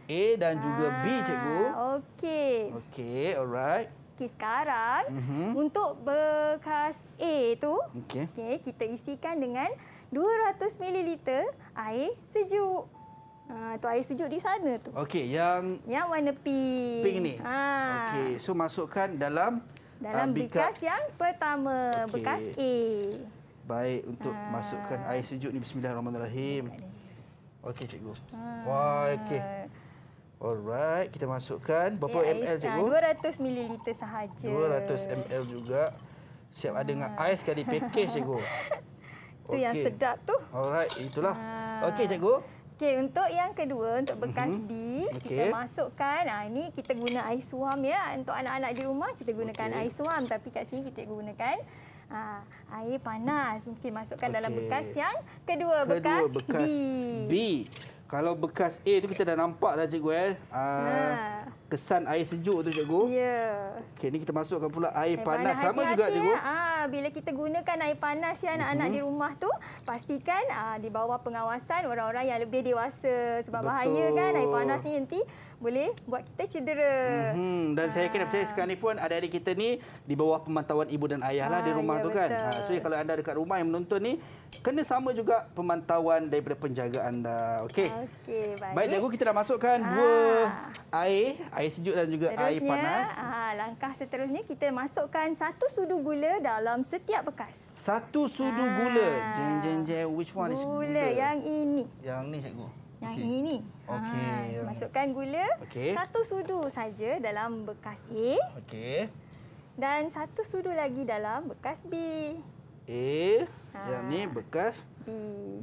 A: A dan juga Aa, B ah, cikgu. Okey. Okey, alright.
C: Okay, sekarang mm -hmm. untuk bekas A tu, okey, okay, kita isikan dengan 200 ml air sejuk. Ah, tu air sejuk di sana tu. Okey, yang yang warna pink. Pink ni. Ha. Okey,
A: so masukkan dalam dalam uh, bekas
C: yang pertama, okay. bekas A.
A: Baik untuk ha. masukkan air sejuk ni bismillahirrahmanirrahim. Okey, cikgu. Ha. Wah, okey. Alright, kita masukkan ya, berapa ya, ml cikgu?
C: 200 ml sahaja.
A: 200 ml juga. Siap ha. ada dengan ais sekali package cikgu. Itu okay. yang sedap tu. Alright, itulah. Ha. Okey cikgu. Okey, untuk yang kedua, untuk
C: bekas mhm. B, okay. kita masukkan. Ha, ini kita guna air suam ya. Untuk anak-anak di rumah, kita gunakan okay. air suam. Tapi kat sini kita gunakan ha, air panas. Mungkin masukkan okay. dalam bekas yang kedua, kedua bekas, bekas
A: B. B. Kalau bekas A tu kita dah nampak dah, Cikgu. Eh. Ah, ha. Ha kesan air sejuk tu cikgu. Ya. Yeah. Okey ni kita masukkan pula air, air panas, panas. sama juga cikgu. Ya.
C: Ah bila kita gunakan air panas ya anak-anak mm-hmm. di rumah tu pastikan ah, di bawah pengawasan orang-orang yang lebih dewasa sebab Betul. bahaya kan air panas ni nanti boleh buat kita cedera.
A: Mm-hmm. Dan ha. saya yakin percaya ah. sekarang ni pun ada adik kita ni di bawah pemantauan ibu dan ayah lah di ah, rumah ya, tu kan. Ha, so ya, kalau anda dekat rumah yang menonton ni, kena sama juga pemantauan daripada penjaga anda. Okey.
C: Okay,
B: baik. baik, jago kita
A: dah masukkan ha. dua air, air sejuk dan juga seterusnya, air panas.
C: Ha, langkah seterusnya, kita masukkan satu sudu gula dalam setiap bekas.
A: Satu sudu ha. gula. Jeng, jeng, jeng. Which one gula is gula? Gula yang ini. Yang ini, cikgu. Yang okay. ini. Okey. Ah,
C: masukkan gula. Okey. Satu sudu saja dalam bekas A. Okey. Dan satu sudu lagi dalam bekas B.
A: A ah. yang ni bekas B.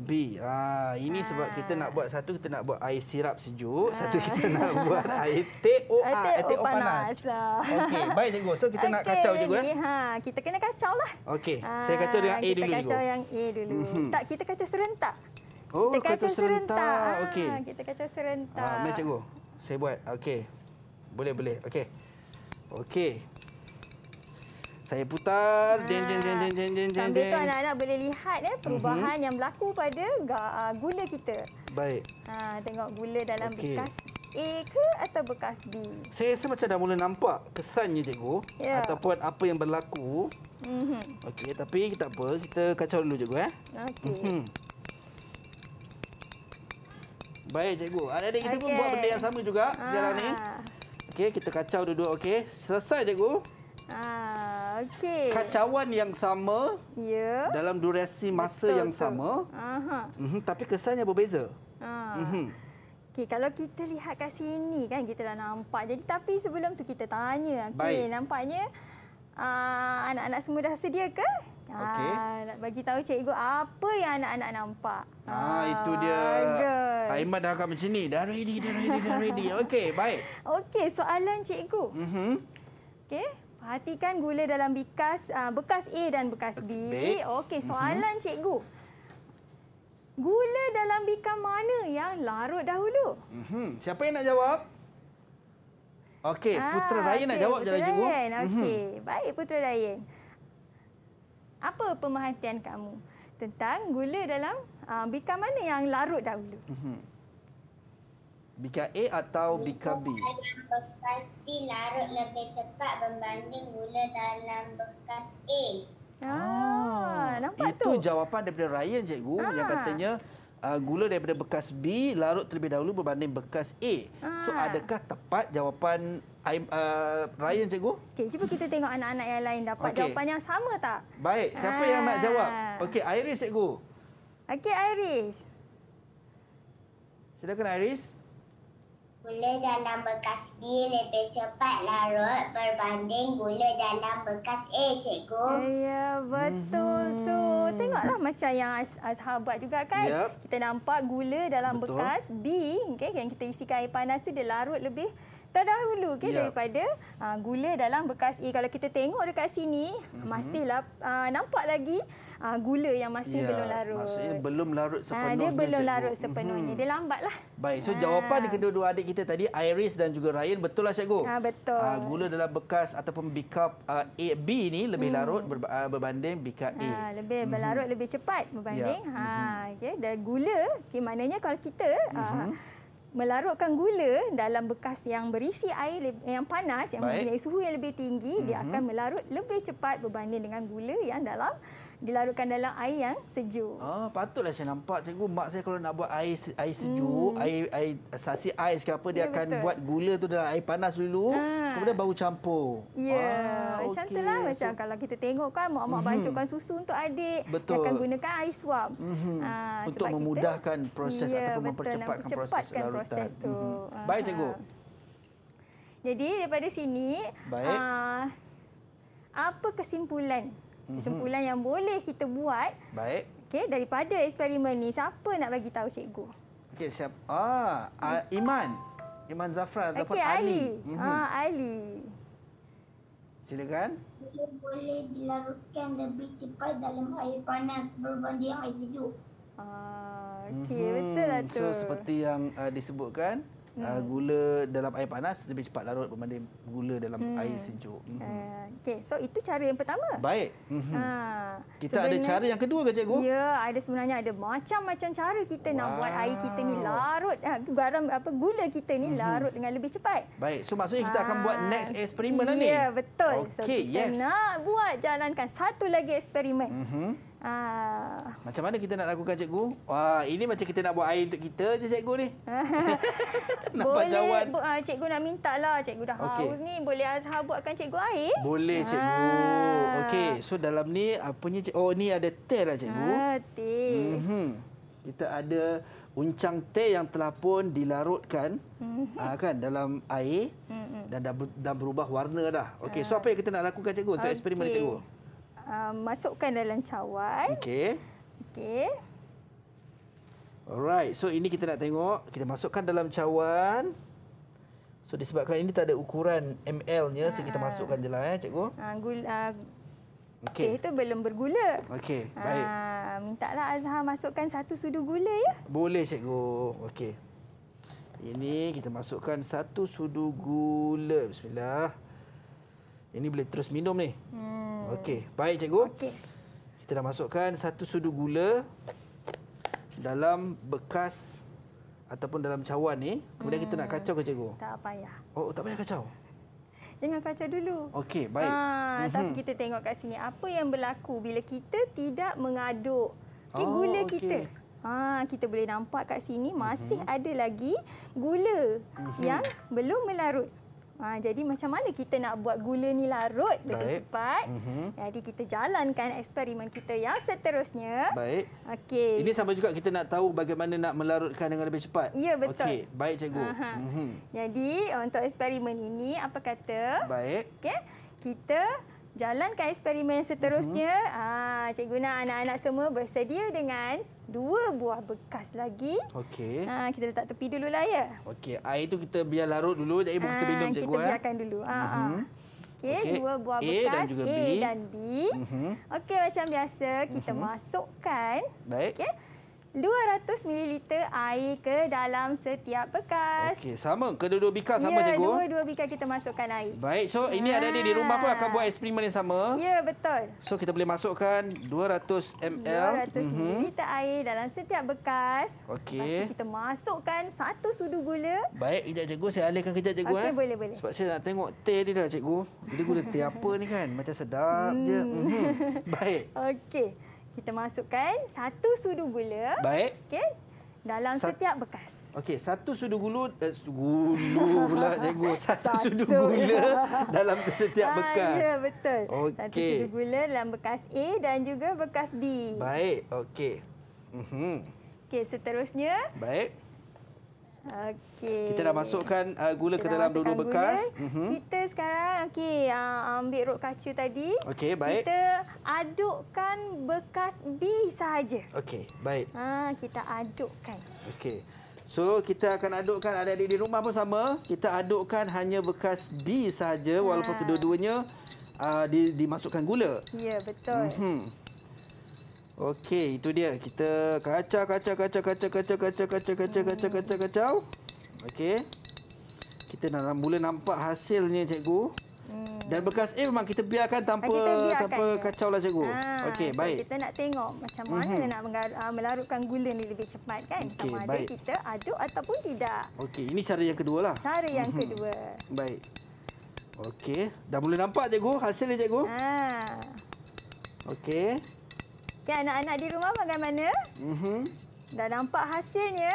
A: B. Ha, ini ha. sebab kita nak buat satu kita nak buat air sirap sejuk, ha. satu kita nak buat air teh
C: OA, air teh panas. Okey, baik
A: cikgu. So kita okay, nak kacau cikgu eh.
C: Ha, kita kena kacau lah.
A: Okey. Ha, Saya kacau dengan A dulu Kita kacau cikgu. yang
C: A dulu. Mm -hmm. Tak kita kacau serentak.
A: Oh, kita kacau, kacau serentak. serentak. Okey. Ah,
C: kita kacau serentak. Ah, uh,
A: cikgu. Saya buat. Okey. Boleh, boleh. Okey. Okey. Saya putar. Ah, jeng jeng jeng jeng jeng jeng. Sambil tu anak-anak
C: boleh lihat eh perubahan uh mhm. -huh. yang berlaku pada ah, gula kita. Baik. Ha, tengok gula dalam okay. bekas A ke atau bekas B.
A: Saya rasa macam dah mula nampak kesannya cikgu yeah. ataupun apa yang berlaku. Mhm. Uh -huh. Okey, tapi kita apa? Kita kacau dulu cikgu eh. Okey. Uh mhm. -huh. Baik cikgu. Adik-adik kita okay. pun buat benda yang sama juga jalan ni. Ah. Okey, kita kacau dua-dua okey. Selesai cikgu.
C: Ah, okey. Kacauan
A: yang sama. Ya. Dalam durasi masa Betul yang tu. sama. Aha. Mhm, tapi kesannya berbeza.
C: Ha. Mhm. Okey, kalau kita lihat kat sini kan kita dah nampak. Jadi tapi sebelum tu kita tanya. Okey, nampaknya ah, anak-anak uh, semua dah sedia ke? Okey. Ah, nak bagi tahu cikgu apa yang anak-anak nampak.
A: Ha, ah itu dia. Ah, Good. Aiman dah agak macam ni. Dah ready, dah ready, dah ready. Okey, baik.
C: Okey, soalan cikgu. Mhm. Uh -huh. Okey, perhatikan gula dalam bekas uh, ah, bekas A dan bekas B. Okey, mhm. soalan uh -huh. cikgu. Gula dalam bekas mana yang larut dahulu?
A: Uh mhm. -huh. Siapa yang nak jawab? Okey, ah, lah, Putra Rayyan okay, nak jawab jelah cikgu. Mhm. Okey, uh
C: -huh. baik Putra Ryan apa pemerhatian kamu tentang gula dalam uh, bika mana yang larut dahulu?
A: Mhm. Bika A atau bika B? Bika dalam
D: bekas B larut lebih cepat berbanding gula dalam bekas A.
A: Ah, ah nampak itu tu. Itu jawapan daripada Ryan, cikgu. Ah. Yang katanya uh, gula daripada bekas B larut terlebih dahulu berbanding bekas A. Ha. So ah. adakah tepat jawapan I, uh, Ryan cikgu? Okey, cuba
C: kita tengok anak-anak yang lain dapat okay. jawapan yang sama tak?
A: Baik, siapa ha. yang nak jawab? Ah. Okey, Iris cikgu.
C: Okey, Iris.
A: Silakan Iris
D: gula dalam bekas B lebih cepat larut berbanding gula dalam bekas A, cikgu.
C: Ya, ya betul hmm. tu. Tengoklah macam yang Azhar buat juga kan. Ya. Kita nampak gula dalam betul. bekas B okay, yang kita isikan air panas tu dia larut lebih terdahulu okay, ya. daripada uh, gula dalam bekas A. Kalau kita tengok dekat sini, hmm. masihlah uh, ah, nampak lagi uh, gula yang masih ya, belum larut. Maksudnya
A: belum larut ah, sepenuhnya. Ha, dia belum
C: larut sepenuhnya. Mm -hmm. Dia lambatlah.
A: Baik, so ha. jawapan ah. kedua-dua adik kita tadi, Iris dan juga Ryan, betul lah Cikgu? Ha, betul. Uh, gula dalam bekas ataupun bikap uh, A, B ini lebih hmm. larut ber, uh, berbanding bikap A. Ha,
C: lebih mhm. berlarut, mm -hmm. lebih cepat berbanding. Ya. Ha, mhm. okay. Dan gula, okay, maknanya kalau kita... Mm -hmm. uh, melarutkan gula dalam bekas yang berisi air yang panas yang Baik. mempunyai suhu yang lebih tinggi mm -hmm. dia mhm. akan melarut lebih cepat berbanding dengan gula yang dalam dilarutkan dalam air yang sejuk.
A: Ah, patutlah saya nampak cikgu mak saya kalau nak buat air air hmm. sejuk, hmm. air air sasi ais ke apa dia ya, akan betul. buat gula tu dalam air panas dulu, ha. kemudian baru campur.
C: Ya, ah, macam okay. itulah macam so, kalau kita tengok kan mak-mak mhm. bancuhkan hmm. susu untuk adik, betul. dia akan gunakan air suap. Hmm. Ah, untuk memudahkan kita, proses ya, ataupun betul, mempercepatkan, proses, proses larutan. Proses hmm. Baik cikgu. Ah. Jadi daripada sini, Baik. Uh, apa kesimpulan kesimpulan mm-hmm. yang boleh kita buat. Baik. Okey, daripada eksperimen ni, siapa nak bagi tahu cikgu?
A: Okey, siap. Ah, ah Iman. Iman Zafran ataupun okay, Ali. Mm-hmm. Ah, Ali. Silakan.
D: Dia boleh dilarutkan lebih cepat dalam air panas berbanding air sejuk. Ah, okey, mm-hmm. betul lah tu. So seperti
A: yang uh, disebutkan, Ah, hmm. Gula dalam air panas lebih cepat larut berbanding gula dalam hmm. air sejuk. Eh, hmm.
C: Okey, so itu cara yang pertama.
A: Baik. Hmm. Ah, kita ada cara yang kedua ke cikgu? Ya,
C: ada sebenarnya ada macam-macam cara kita wow. nak buat air kita ni larut ah, garam apa gula kita ni hmm. larut dengan lebih cepat.
A: Baik. So maksudnya kita ha. akan buat next eksperimen ya, ni. Ya, betul. Okay, so kita yes.
C: nak buat jalankan satu lagi eksperimen. Hmm. Ah.
A: Macam mana kita nak lakukan cikgu? Wah, ini macam kita nak buat air untuk kita je cikgu ni.
C: Nampak jawan. Bu, uh, cikgu nak minta lah. Cikgu dah okay. haus ni. Boleh Azhar buatkan cikgu air?
A: Boleh ah. cikgu. Ah. Okey, so dalam ni apanya cikgu? Oh, ni ada teh lah cikgu. Ah, teh. Mm -hmm. Kita ada uncang teh yang telah pun dilarutkan uh, kan, dalam air
C: mhm.
B: dan
A: dah, dah berubah warna dah. Okey, so apa yang kita nak lakukan cikgu untuk okay. eksperimen cikgu? Okey.
C: Um, masukkan dalam cawan. Okey. Okey.
A: Alright, so ini kita nak tengok, kita masukkan dalam cawan. So disebabkan ini tak ada ukuran ml-nya, so kita ah. masukkan je lah, eh, cikgu. Ha, ah, gula, ah, okay. itu
C: belum bergula.
A: Okey, baik.
C: Ha, Minta lah Azhar masukkan satu sudu gula, ya?
A: Boleh, cikgu. Okey. Ini kita masukkan satu sudu gula. Bismillah. Ini boleh terus minum ni. Hmm. Okey, baik cikgu. Okey. Kita dah masukkan satu sudu gula dalam bekas ataupun dalam cawan ni. Kemudian hmm. kita nak hmm. kacau ke cikgu? Tak payah. Oh, tak payah kacau.
C: Jangan kacau dulu. Okey, baik. Ha, mm-hmm. tapi kita tengok kat sini apa yang berlaku bila kita tidak mengaduk okay, oh, gula okay. kita. Ha, kita boleh nampak kat sini masih mm-hmm. ada lagi gula mm-hmm. yang belum melarut. Ha, jadi macam mana kita nak buat gula ni larut lebih Baik. cepat? Mm -hmm. Jadi kita jalankan eksperimen kita yang seterusnya. Baik. Okey. Ini sama
A: juga kita nak tahu bagaimana nak melarutkan dengan lebih cepat. Ya betul. Okey. Baik cikgu. Mm -hmm.
C: Jadi untuk eksperimen ini apa kata? Baik. Okey. Kita jalankan eksperimen seterusnya. Uh-huh. Ah, cikgu nak anak-anak semua bersedia dengan dua buah bekas lagi.
A: Okey. Ah,
C: kita letak tepi dulu lah ya.
A: Okey, air itu kita biar larut dulu jadi ah, kita minum ah, cikgu. Kita eh. biarkan eh.
C: dulu.
B: Ha
A: Uh-huh.
C: Okey, okay. dua buah bekas A dan juga B. dan B. Uh-huh. Okey, macam biasa kita uh-huh. masukkan.
B: Baik.
A: Okey.
C: 200 ml air ke dalam setiap bekas.
A: Okey, sama. Kedua-dua bekas sama, ya, cikgu. Ya, dua-dua
C: bekas kita masukkan air.
A: Baik, so ini ha. ada di rumah pun akan buat eksperimen yang sama. Ya, betul. So kita boleh masukkan 200 ml. 200 ml mhm.
C: air dalam setiap bekas. Okey. Lepas kita masukkan satu sudu gula.
A: Baik, sekejap, cikgu. Saya alihkan kejap, cikgu. Okey, eh. boleh, boleh. Sebab saya nak tengok teh dia dah, cikgu. Gula-gula teh apa ni kan? Macam sedap hmm. je. Mm -hmm. Baik.
C: Okey kita masukkan satu sudu gula. Baik. Okey. Dalam Sa setiap bekas.
A: Okey, satu sudu gula, eh, gulu pula cikgu. Satu Sasu. sudu gula dalam setiap ah, bekas. Ya,
C: betul. Okay. Satu sudu gula dalam bekas A dan juga bekas B.
A: Baik, okey. Mm
C: Okey, seterusnya. Baik. Okey. Kita dah masukkan
A: uh, gula kita ke dalam dulu bekas. Uh mhm. -huh.
C: Kita sekarang okey uh, ambil rok kacu tadi. Okey, baik. Kita adukkan bekas B sahaja.
A: Okey, baik.
C: Ha, kita adukkan.
A: Okey. So kita akan adukkan ada di rumah pun sama. Kita adukkan hanya bekas B sahaja walaupun ha. kedua-duanya uh, dimasukkan gula.
C: Ya, betul. Uh mhm.
A: -huh. Okey, itu dia. Kita kacau, kacau, kacau, kacau, kacau, kacau, kacau, kacau, kacau, kacau, kacau. Okey. Kita dalam mula nampak hasilnya, cikgu. Dan bekas A memang kita biarkan tanpa biarkan tanpa dia. kacaulah cikgu. Okey, baik. Kita
C: nak tengok macam mana uh -huh. nak melarutkan gula ni lebih cepat kan? Okay, Sama baik. ada kita aduk ataupun tidak.
A: Okey, ini cara yang kedua lah. Cara yang uh -huh. kedua. Baik. Okey, dah boleh nampak cikgu hasilnya cikgu? Ha. Okey.
C: Okey, kan, anak-anak di rumah bagaimana? Mhm. Mm Dah nampak hasilnya?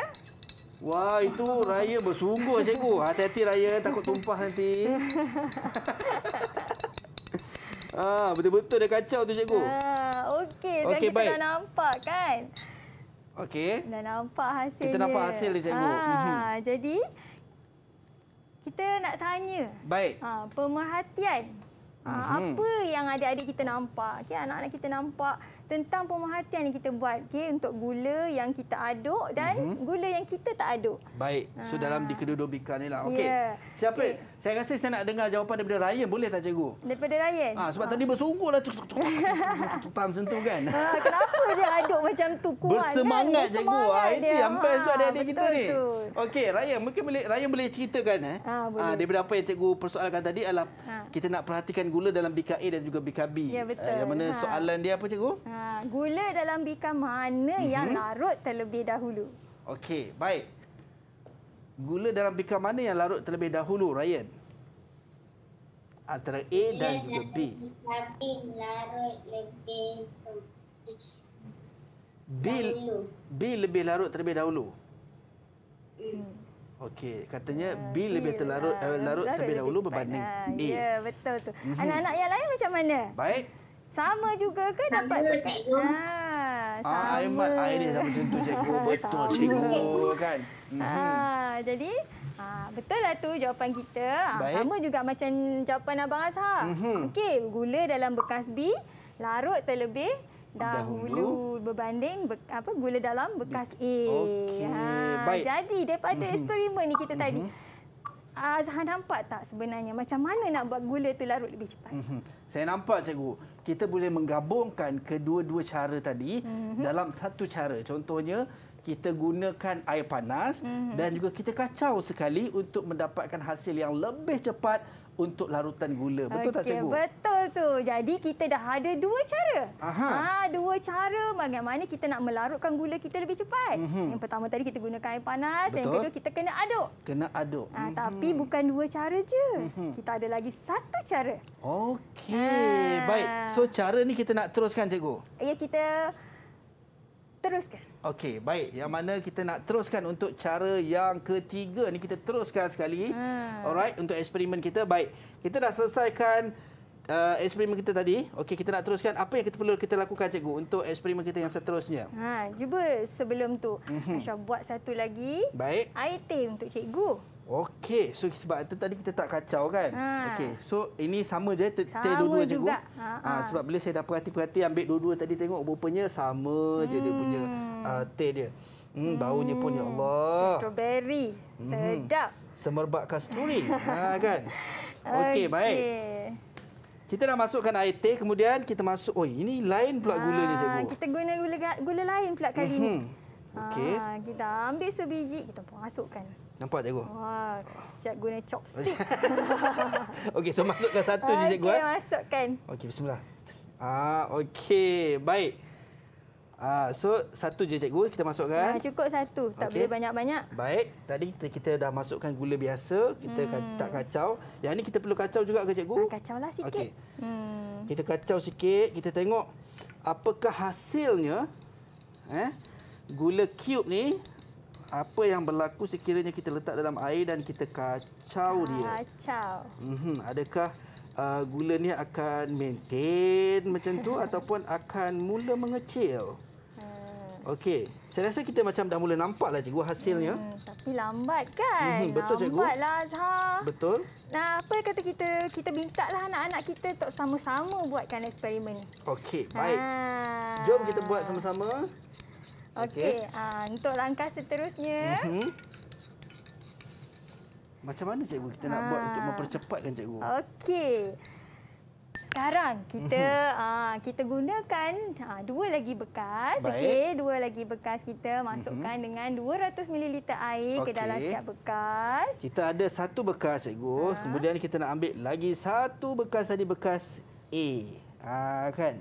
A: Wah, itu raya bersungguh, cikgu. Hati-hati raya takut tumpah nanti. ah, betul-betul dah kacau tu cikgu.
C: ah, okey. Sekarang okay, kita baik. dah nampak kan? Okey. Dah nampak hasilnya. Kita nampak hasil dia, cikgu. Ha, ah, mhm. jadi kita nak tanya. Baik. ah, pemerhatian. Ah, mhm. apa yang adik-adik kita nampak? Okey, anak-anak kita nampak tentang pemerhatian yang kita buat okay, untuk gula yang kita aduk dan mm -hmm. gula yang kita tak aduk.
A: Baik. So ah. dalam di kedua-dua bikan ni lah. Okey. Yeah. Siapa? Okay. Saya rasa saya nak dengar jawapan daripada Ryan. Boleh tak cikgu?
C: Daripada Ryan?
A: Ha, sebab ha. tadi bersungguh lah. Tutam sentuh kan? Ha, kenapa dia aduk macam tu kuat Bersemangat kan? Bersemangat cikgu. Ha, itu yang best tu ada di kita ni. Okey Ryan. Mungkin boleh, Ryan boleh ceritakan. Eh? Ha, boleh. Ha, daripada apa yang cikgu persoalkan tadi adalah kita nak perhatikan gula dalam BKA dan juga BKB. Ya betul. yang mana ha. soalan dia apa cikgu?
C: Ha. Ha, gula dalam bika mana mm -hmm. yang larut terlebih dahulu?
A: Okey, baik. Gula dalam bika mana yang larut terlebih dahulu, Ryan? Antara A dan gula juga B. B
D: pink larut lebih
A: B, B lebih larut terlebih dahulu? Hmm. Okey, katanya uh, B lebih terlarut uh, larut terlebih dahulu berbanding ah, A. Ya, yeah,
C: betul tu. Mhm. Anak-anak mm -hmm. yang lain macam mana? Baik. Sama juga ke dapat? Ah, ah, sama cikgu. Ha, sama. Ah, Aiman
A: air dia sama macam tu cikgu. Betul sama. cikgu kan. Ah,
C: mhm. jadi ha, betul lah tu jawapan kita. Ha, sama juga macam jawapan Abang Azhar. Mm -hmm. Okey, gula dalam bekas B larut terlebih dahulu, dahulu. berbanding be, apa gula dalam bekas A. Okay. Ha, Baik. Jadi daripada mm -hmm. eksperimen ni kita mm -hmm. tadi mhm. Azhan ah, nampak tak sebenarnya macam mana nak buat gula itu larut lebih cepat?
A: Mm -hmm. Saya nampak cikgu. Kita boleh menggabungkan kedua-dua cara tadi mm -hmm. dalam satu cara. Contohnya kita gunakan air panas mm -hmm. dan juga kita kacau sekali untuk mendapatkan hasil yang lebih cepat untuk larutan gula. Betul okay, tak cikgu?
C: Betul tu. Jadi kita dah ada dua cara. Aha. Ha, dua cara bagaimana kita nak melarutkan gula kita lebih cepat. Mm -hmm. Yang pertama tadi kita gunakan air panas, betul. yang kedua kita kena aduk.
A: Kena aduk. Ha, mm
C: -hmm. tapi bukan dua cara je. Mm -hmm. Kita ada lagi satu cara.
A: Okey. Ha. Baik. So cara ni kita nak teruskan cikgu. Ya kita teruskan. Okey, baik. Yang mana kita nak teruskan untuk cara yang ketiga ni kita teruskan sekali. Hmm. Alright, untuk eksperimen kita. Baik. Kita dah selesaikan uh, eksperimen kita tadi. Okey, kita nak teruskan apa yang kita perlu kita lakukan cikgu untuk eksperimen kita yang seterusnya.
C: Ha, cuba sebelum tu. Mm -hmm. Asyah buat satu lagi. Baik. Air teh untuk cikgu.
A: Okey, so sebab itu tadi kita tak kacau kan? Ha. Okey, so ini sama je, tayar dua-dua je. Ha, ah, ha. sebab bila saya dah perhati-perhati ambil dua-dua tadi tengok, rupanya sama hmm. je dia punya uh, hmm. ah, tayar dia. Hmm, hmm. pun, ya hmm. Allah.
C: Strawberry, hmm. sedap. Hmm.
A: Semerbak kasturi, ha, kan? Okey, okay. baik. Kita dah masukkan air teh, kemudian kita masuk... Oh, ini lain pula gula ha, ni, ah, cikgu.
C: Kita guna gula, gula lain pula kali ini. Mhm. Okay. Ha, kita ambil sebiji, kita masukkan. Nampak cikgu? Wah, cikgu guna chopstick.
A: okey, so masukkan satu okay, je cikgu. Okey, eh.
C: masukkan.
A: Okey, bismillah. Ah, okey. Baik. Ah, so satu je cikgu kita masukkan. Ah,
C: cukup satu, tak okay. boleh banyak-banyak.
A: Baik. Tadi kita, kita dah masukkan gula biasa, kita hmm. tak kacau. Yang ini kita perlu kacau juga ke cikgu? Ah, kacaulah sikit. Okey. Hmm. Kita kacau sikit, kita tengok apakah hasilnya eh gula cube ni apa yang berlaku sekiranya kita letak dalam air dan kita kacau dia? Kacau. Hmm, adakah uh, gula ni akan maintain macam tu ataupun akan mula mengecil? Hmm. Okey, saya rasa kita macam dah mula nampak lah cikgu hasilnya. Hmm,
C: tapi lambat kan? Hmm, betul cikgu. Lambatlah Azhar. Betul. Nah, apa kata kita, kita mintaklah anak-anak kita untuk sama-sama buatkan eksperimen ni.
A: Okey, baik.
C: Ha.
A: Jom kita buat sama-sama.
C: Okey, okay. uh, ah, untuk langkah seterusnya.
A: Uh-huh. Macam mana cikgu kita uh. nak buat ah. untuk mempercepatkan cikgu?
C: Okey. Sekarang kita uh, kita gunakan uh, dua lagi bekas. Okey, dua lagi bekas kita masukkan uh-huh. dengan 200 ml air okay. ke dalam setiap bekas.
A: Kita ada satu bekas cikgu. Uh. Kemudian kita nak ambil lagi satu bekas tadi bekas A. Ah uh, kan?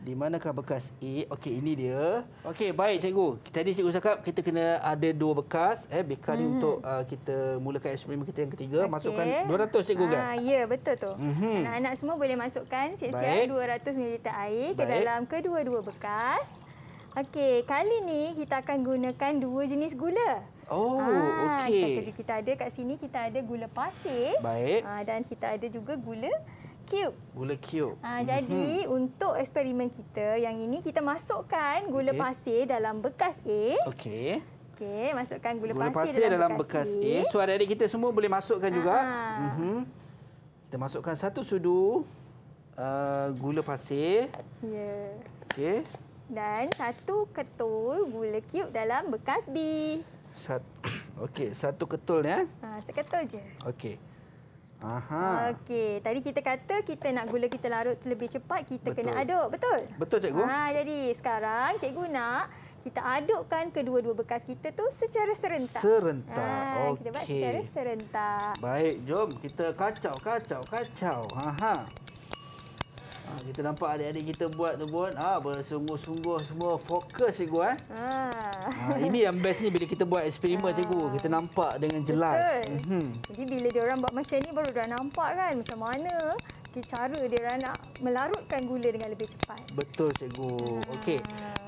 A: Di manakah bekas A? Okey, ini dia. Okey, baik cikgu. Tadi cikgu cakap kita kena ada dua bekas. Eh, BK -hmm. ni mhm. untuk uh, kita mulakan eksperimen kita yang ketiga. Okay. Masukkan 200 cikgu ha, kan? Ah,
C: ya, betul tu. Mhm. Anak-anak -hmm. semua boleh masukkan siap-siap 200 ml air baik. ke dalam kedua-dua bekas. Okey, kali ni kita akan gunakan dua jenis gula. Oh, ha, okey. Kita, kita ada kat sini, kita ada gula pasir. Baik. Ha, dan kita ada juga gula cube.
A: Gula cube. Ha, jadi, mm -hmm.
C: untuk eksperimen kita yang ini, kita masukkan gula okay. pasir dalam bekas A. Okey. Okey, masukkan gula, gula pasir, pasir dalam bekas, bekas A. A. So,
A: adik-adik kita semua boleh masukkan ha. juga. Mm -hmm. Kita masukkan satu sudu uh, gula pasir. Ya. Yeah. Okey.
C: Dan satu ketul gula cube dalam bekas B.
A: Sat, Okey, satu ketul ya.
C: Ha, ketul je.
A: Okey. Aha.
C: Okey, tadi kita kata kita nak gula kita larut lebih cepat, kita Betul. kena aduk. Betul? Betul, cikgu. Ha, jadi sekarang cikgu nak kita adukkan kedua-dua bekas kita tu secara serentak. Serentak.
A: Ha, Okey. Kita buat secara
D: serentak.
A: Baik, jom kita kacau, kacau, kacau. aha. Ah, kita nampak adik-adik kita buat tu pun ah bersungguh-sungguh semua fokus cikgu eh.
C: Ha.
B: Ah, ini
A: yang best ni bila kita buat eksperimen ha. cikgu, ah. kita nampak dengan jelas. Mhm.
C: Jadi bila dia orang buat macam ni baru dah nampak kan macam mana cara dia nak melarutkan gula dengan lebih cepat.
A: Betul cikgu. Ha. Okey.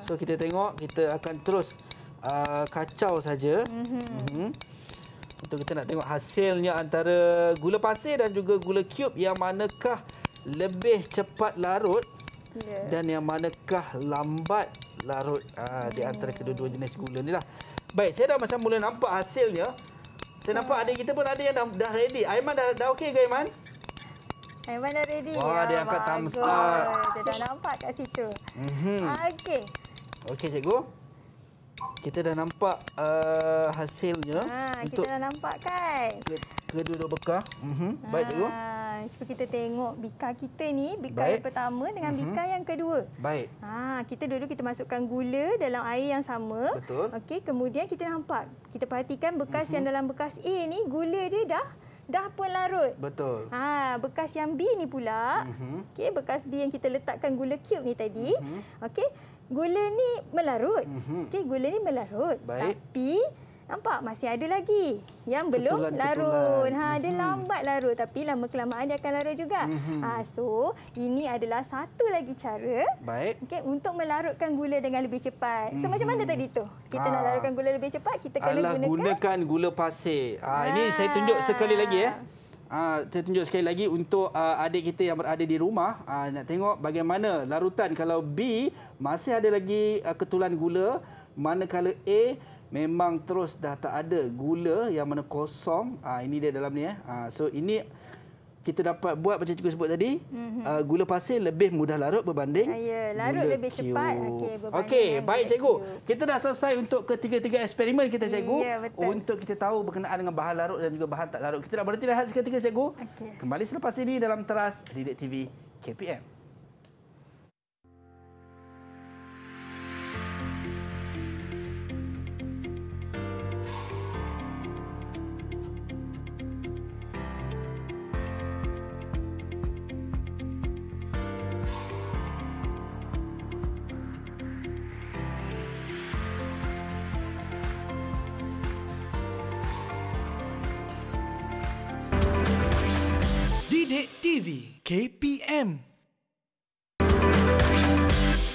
A: So kita tengok kita akan terus uh, kacau saja. Mhm. Mm mm -hmm. Untuk kita nak tengok hasilnya antara gula pasir dan juga gula cube yang manakah lebih cepat larut yeah. dan yang manakah lambat larut ha, yeah. di ya. antara kedua-dua jenis gula ni lah. Baik, saya dah macam mula nampak hasilnya. Saya ya. nampak ada kita pun ada yang dah, dah ready. Aiman dah, dah okey ke Aiman?
C: Aiman dah ready. Wah, ya, dia angkat
A: thumbs up. dah
C: nampak kat situ. Mm -hmm. Okey.
A: Okey, cikgu. Kita dah nampak uh, hasilnya. Ha, kita dah
C: nampak kan.
A: Kedua-dua bekah. Mm -hmm. Baik, cikgu.
C: Ha kan. Cuba kita tengok bika kita ni, bika yang pertama dengan mhm. bika mm -hmm. yang kedua. Baik. Ha, kita dulu kita masukkan gula dalam air yang sama. Betul. Okey, kemudian kita nampak. Kita perhatikan bekas mm -hmm. yang dalam bekas A ni, gula dia dah dah pun larut. Betul. Ha, bekas yang B ni pula. Mm -hmm. Okey, bekas B yang kita letakkan gula cube ni tadi. Mm -hmm. Okey, gula ni melarut. Mm -hmm. Okey, gula ni melarut. Baik. Tapi Nampak? Masih ada lagi yang belum ketulan, larut. Ketulan. Ha, dia mhm. lambat larut tapi lama-kelamaan dia akan larut juga. Mm -hmm. ha, so ini adalah satu lagi cara Baik. Okay, untuk melarutkan gula dengan lebih cepat. So mm -hmm. macam mana mhm. tadi tu? Kita ha. nak ah. larutkan gula lebih cepat, kita kena Alah, gunakan...
A: gunakan gula pasir. Ha, ha. Ini saya tunjuk sekali lagi. ya. Ha, saya tunjuk sekali lagi untuk uh, adik kita yang berada di rumah. Uh, nak tengok bagaimana larutan kalau B masih ada lagi uh, ketulan gula manakala A memang terus dah tak ada gula yang mana kosong. Ha, ini dia dalam ni. Eh. Ha, so ini kita dapat buat macam cikgu sebut tadi. Mm -hmm. gula pasir lebih mudah larut berbanding
C: Ya, larut gula lebih cepat. Okey, okay,
A: baik cikgu. Q. Kita dah selesai untuk ketiga-tiga eksperimen kita ya, cikgu. Yeah, untuk kita tahu berkenaan dengan bahan larut dan juga bahan tak larut. Kita dah berhenti rehat seketika cikgu. Okay. Kembali selepas ini dalam teras Didik TV KPM. KPM.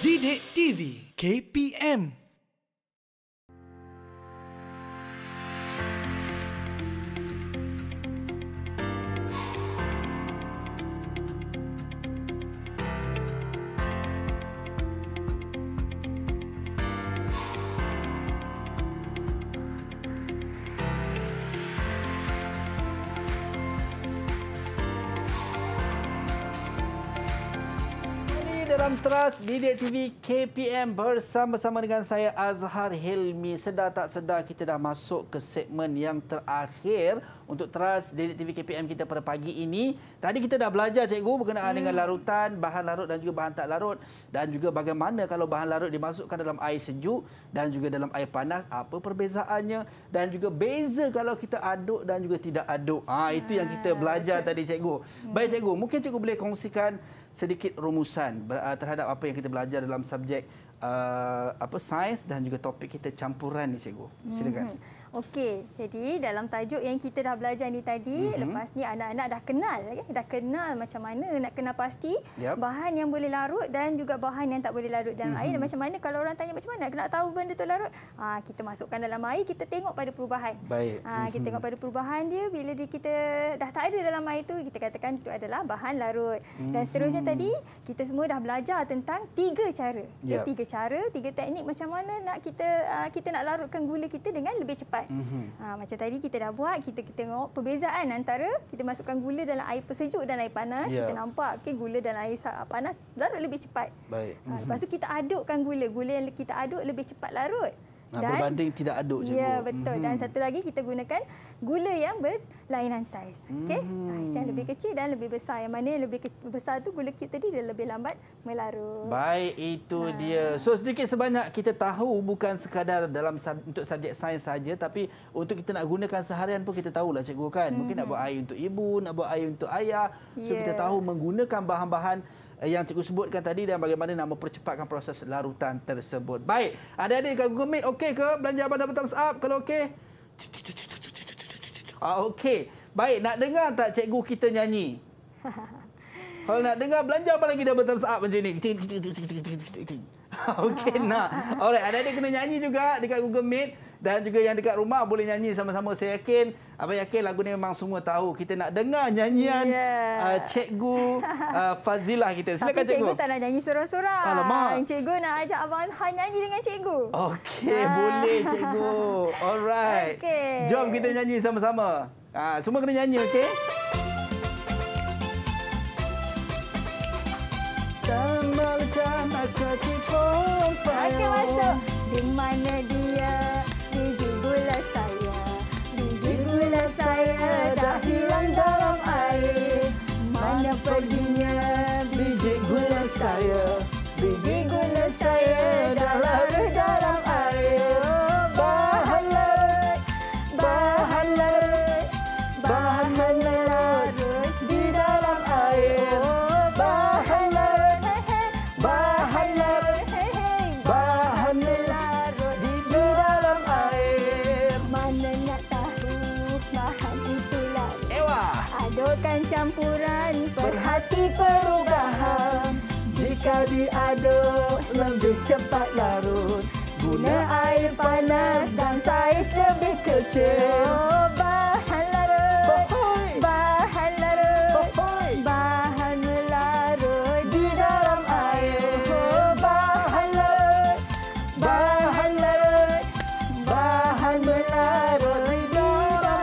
A: Didik TV KPM. Program Teras Lidik TV KPM bersama-sama dengan saya Azhar Hilmi. Sedar tak sedar kita dah masuk ke segmen yang terakhir untuk Teras Lidik TV KPM kita pada pagi ini. Tadi kita dah belajar cikgu berkenaan hmm. dengan larutan, bahan larut dan juga bahan tak larut. Dan juga bagaimana kalau bahan larut dimasukkan dalam air sejuk dan juga dalam air panas, apa perbezaannya. Dan juga beza kalau kita aduk dan juga tidak aduk. Ha, itu yang kita ah, belajar tadi cikgu. Hmm. Baik cikgu, mungkin cikgu boleh kongsikan sedikit rumusan ah, terhadap apa yang kita belajar dalam subjek uh, apa sains dan juga topik kita campuran ni cikgu. Silakan.
C: Mm-hmm. Okey, jadi dalam tajuk yang kita dah belajar ni tadi, mm-hmm. lepas ni anak-anak dah kenal, okay? Ya, dah kenal macam mana nak kenal pasti yep. bahan yang boleh larut dan juga bahan yang tak boleh larut dalam mm-hmm. air. Dan mhm. macam mana kalau orang tanya macam mana nak tahu benda tu larut? ha, kita masukkan dalam air, kita tengok pada perubahan. Baik. Ah, ha, kita mm-hmm. tengok mhm. pada perubahan dia bila dia kita dah tak ada dalam air tu, kita katakan itu adalah bahan larut. Mm-hmm. Dan mhm. seterusnya tadi kita semua dah belajar tentang tiga cara, yep. tiga cara, tiga teknik macam mana nak kita ah, kita nak larutkan gula kita dengan lebih cepat. Mm -hmm. ha, macam tadi kita dah buat, kita, kita tengok perbezaan antara kita masukkan gula dalam air pesejuk dan air panas. Yeah. Kita nampak okay, gula dalam air panas larut lebih cepat.
A: Baik. Ha, mm -hmm. Lepas tu
C: kita adukkan gula. Gula yang kita aduk lebih cepat larut. Mm Ha, dan, berbanding tidak aduk je. Ya, jemur. betul. Mm -hmm. Dan mhm. satu lagi kita gunakan gula yang berlainan saiz. Okey, mm -hmm. saiz yang lebih kecil dan lebih besar. Yang mana yang lebih besar tu gula cube tadi dia lebih lambat melarut.
A: Baik, itu ha. dia. So sedikit sebanyak kita tahu bukan sekadar dalam sub, untuk subjek sains saja tapi untuk kita nak gunakan seharian pun kita tahulah cikgu kan. Mungkin mm -hmm. nak mhm. buat air untuk ibu, nak buat air untuk ayah. So yeah. kita ya. tahu menggunakan bahan-bahan Eh, yang cikgu sebutkan tadi dan bagaimana nak mempercepatkan proses larutan tersebut. Baik, ada ada dekat Google Meet okey ke belanja pada Thumbs Up? Kalau okey, ah, okey. Baik, nak dengar tak cikgu kita nyanyi? Kalau nak dengar, belanja apa lagi dalam Thumbs Up macam ni? Okey nak. Alright, ada ada kena nyanyi juga dekat Google Meet dan juga yang dekat rumah boleh nyanyi sama-sama. Saya yakin apa yakin lagu ni memang semua tahu. Kita nak dengar nyanyian yeah. uh, cikgu uh, Fazilah kita. Silakan Tapi cikgu. cikgu tak
C: nak nyanyi sorang-sorang. Alamak. Cikgu nak ajak Abang Azhar nyanyi dengan cikgu.
A: Okey, uh. boleh cikgu. Alright. Okay. Jom kita nyanyi sama-sama. Uh, semua kena nyanyi, okey? Okey, masuk. Di
B: mana dia? Biji gula saya. Biji gula saya dah hilang dah. panas dan saiz lebih kecil. Oh, bahan larut, di dalam air. Oh, bahan larut, di dalam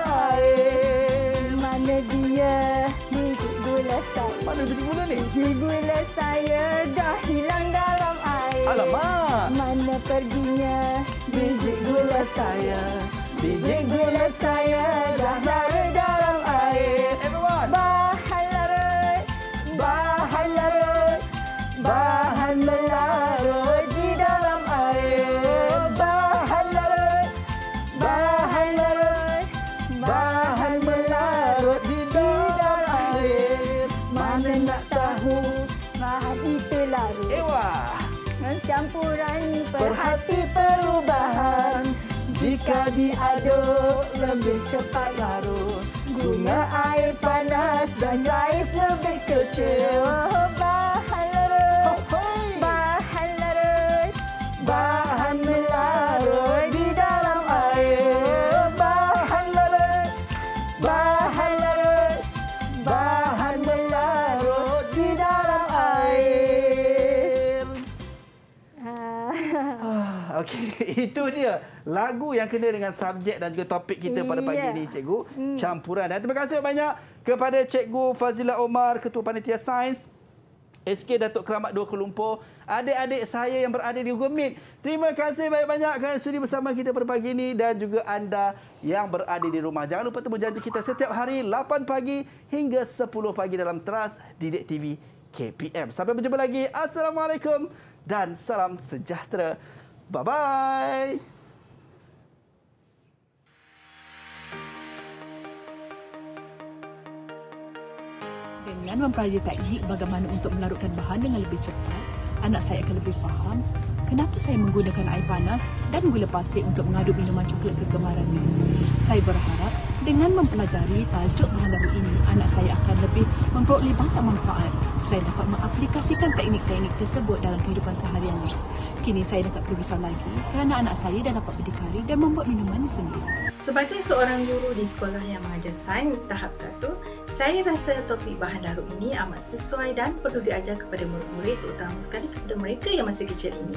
B: air. Mana dia biji saya? Mana biji gula ni? saya dah hilang dalam air. Alamak. Mana perginya biji gula saya Biji gula saya dah berada dalam air Everyone! cepat larut Guna air panas dan saiz lebih kecil
A: lagu yang kena dengan subjek dan juga topik kita pada pagi ini cikgu hmm. campuran dan terima kasih banyak kepada cikgu Fazila Omar ketua panitia sains SK Datuk Keramat Dua Kuala adik-adik saya yang berada di Gomit terima kasih banyak-banyak kerana sudi bersama kita pada pagi ini dan juga anda yang berada di rumah jangan lupa temu janji kita setiap hari 8 pagi hingga 10 pagi dalam teras Didik TV KPM sampai berjumpa lagi assalamualaikum dan salam sejahtera Bye-bye.
B: Dengan mempelajari teknik bagaimana untuk melarutkan bahan dengan lebih cepat, anak saya akan lebih faham kenapa saya menggunakan air panas dan gula pasir untuk mengaduk minuman coklat kegemarannya. Saya berharap dengan mempelajari tajuk bahan baru ini, anak saya akan lebih memperoleh banyak manfaat selain dapat mengaplikasikan teknik-teknik tersebut dalam kehidupan sehariannya. Kini saya dah tak perlu risau lagi kerana anak saya dah dapat berdikari dan membuat minuman sendiri. Sebagai seorang guru di sekolah yang mengajar sains tahap satu. Saya rasa topik bahan dahulu ini amat sesuai dan perlu diajar kepada murid-murid terutama sekali kepada mereka yang masih kecil ini.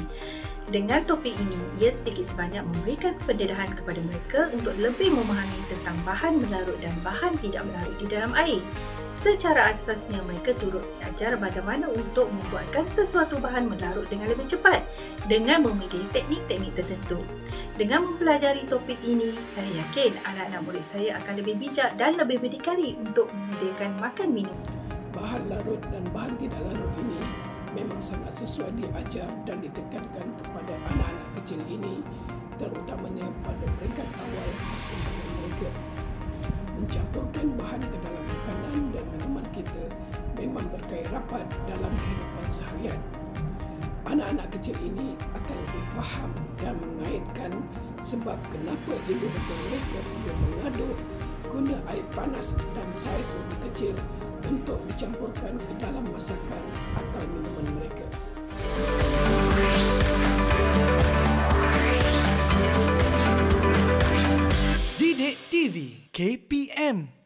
B: Dengan topik ini, ia sedikit sebanyak memberikan pendedahan kepada mereka untuk lebih memahami tentang bahan melarut dan bahan tidak melarut di dalam air. Secara asasnya, mereka turut diajar bagaimana untuk membuatkan sesuatu bahan melarut dengan lebih cepat dengan memilih teknik-teknik tertentu. Dengan mempelajari topik ini, saya yakin anak-anak murid saya akan lebih bijak dan lebih berdikari untuk menyediakan makan minum. Bahan larut dan bahan tidak larut ini memang sangat sesuai diajar dan ditekankan kepada anak-anak kecil ini terutamanya pada peringkat awal pembinaan mereka. Mencampurkan bahan ke dalam makanan dan minuman kita memang berkait rapat dalam kehidupan seharian anak-anak kecil ini akan lebih faham dan mengaitkan sebab kenapa ibu membolehkan ibu mengaduk guna air panas dan saiz lebih kecil untuk dicampurkan ke dalam masakan atau minuman mereka. Didik TV KPM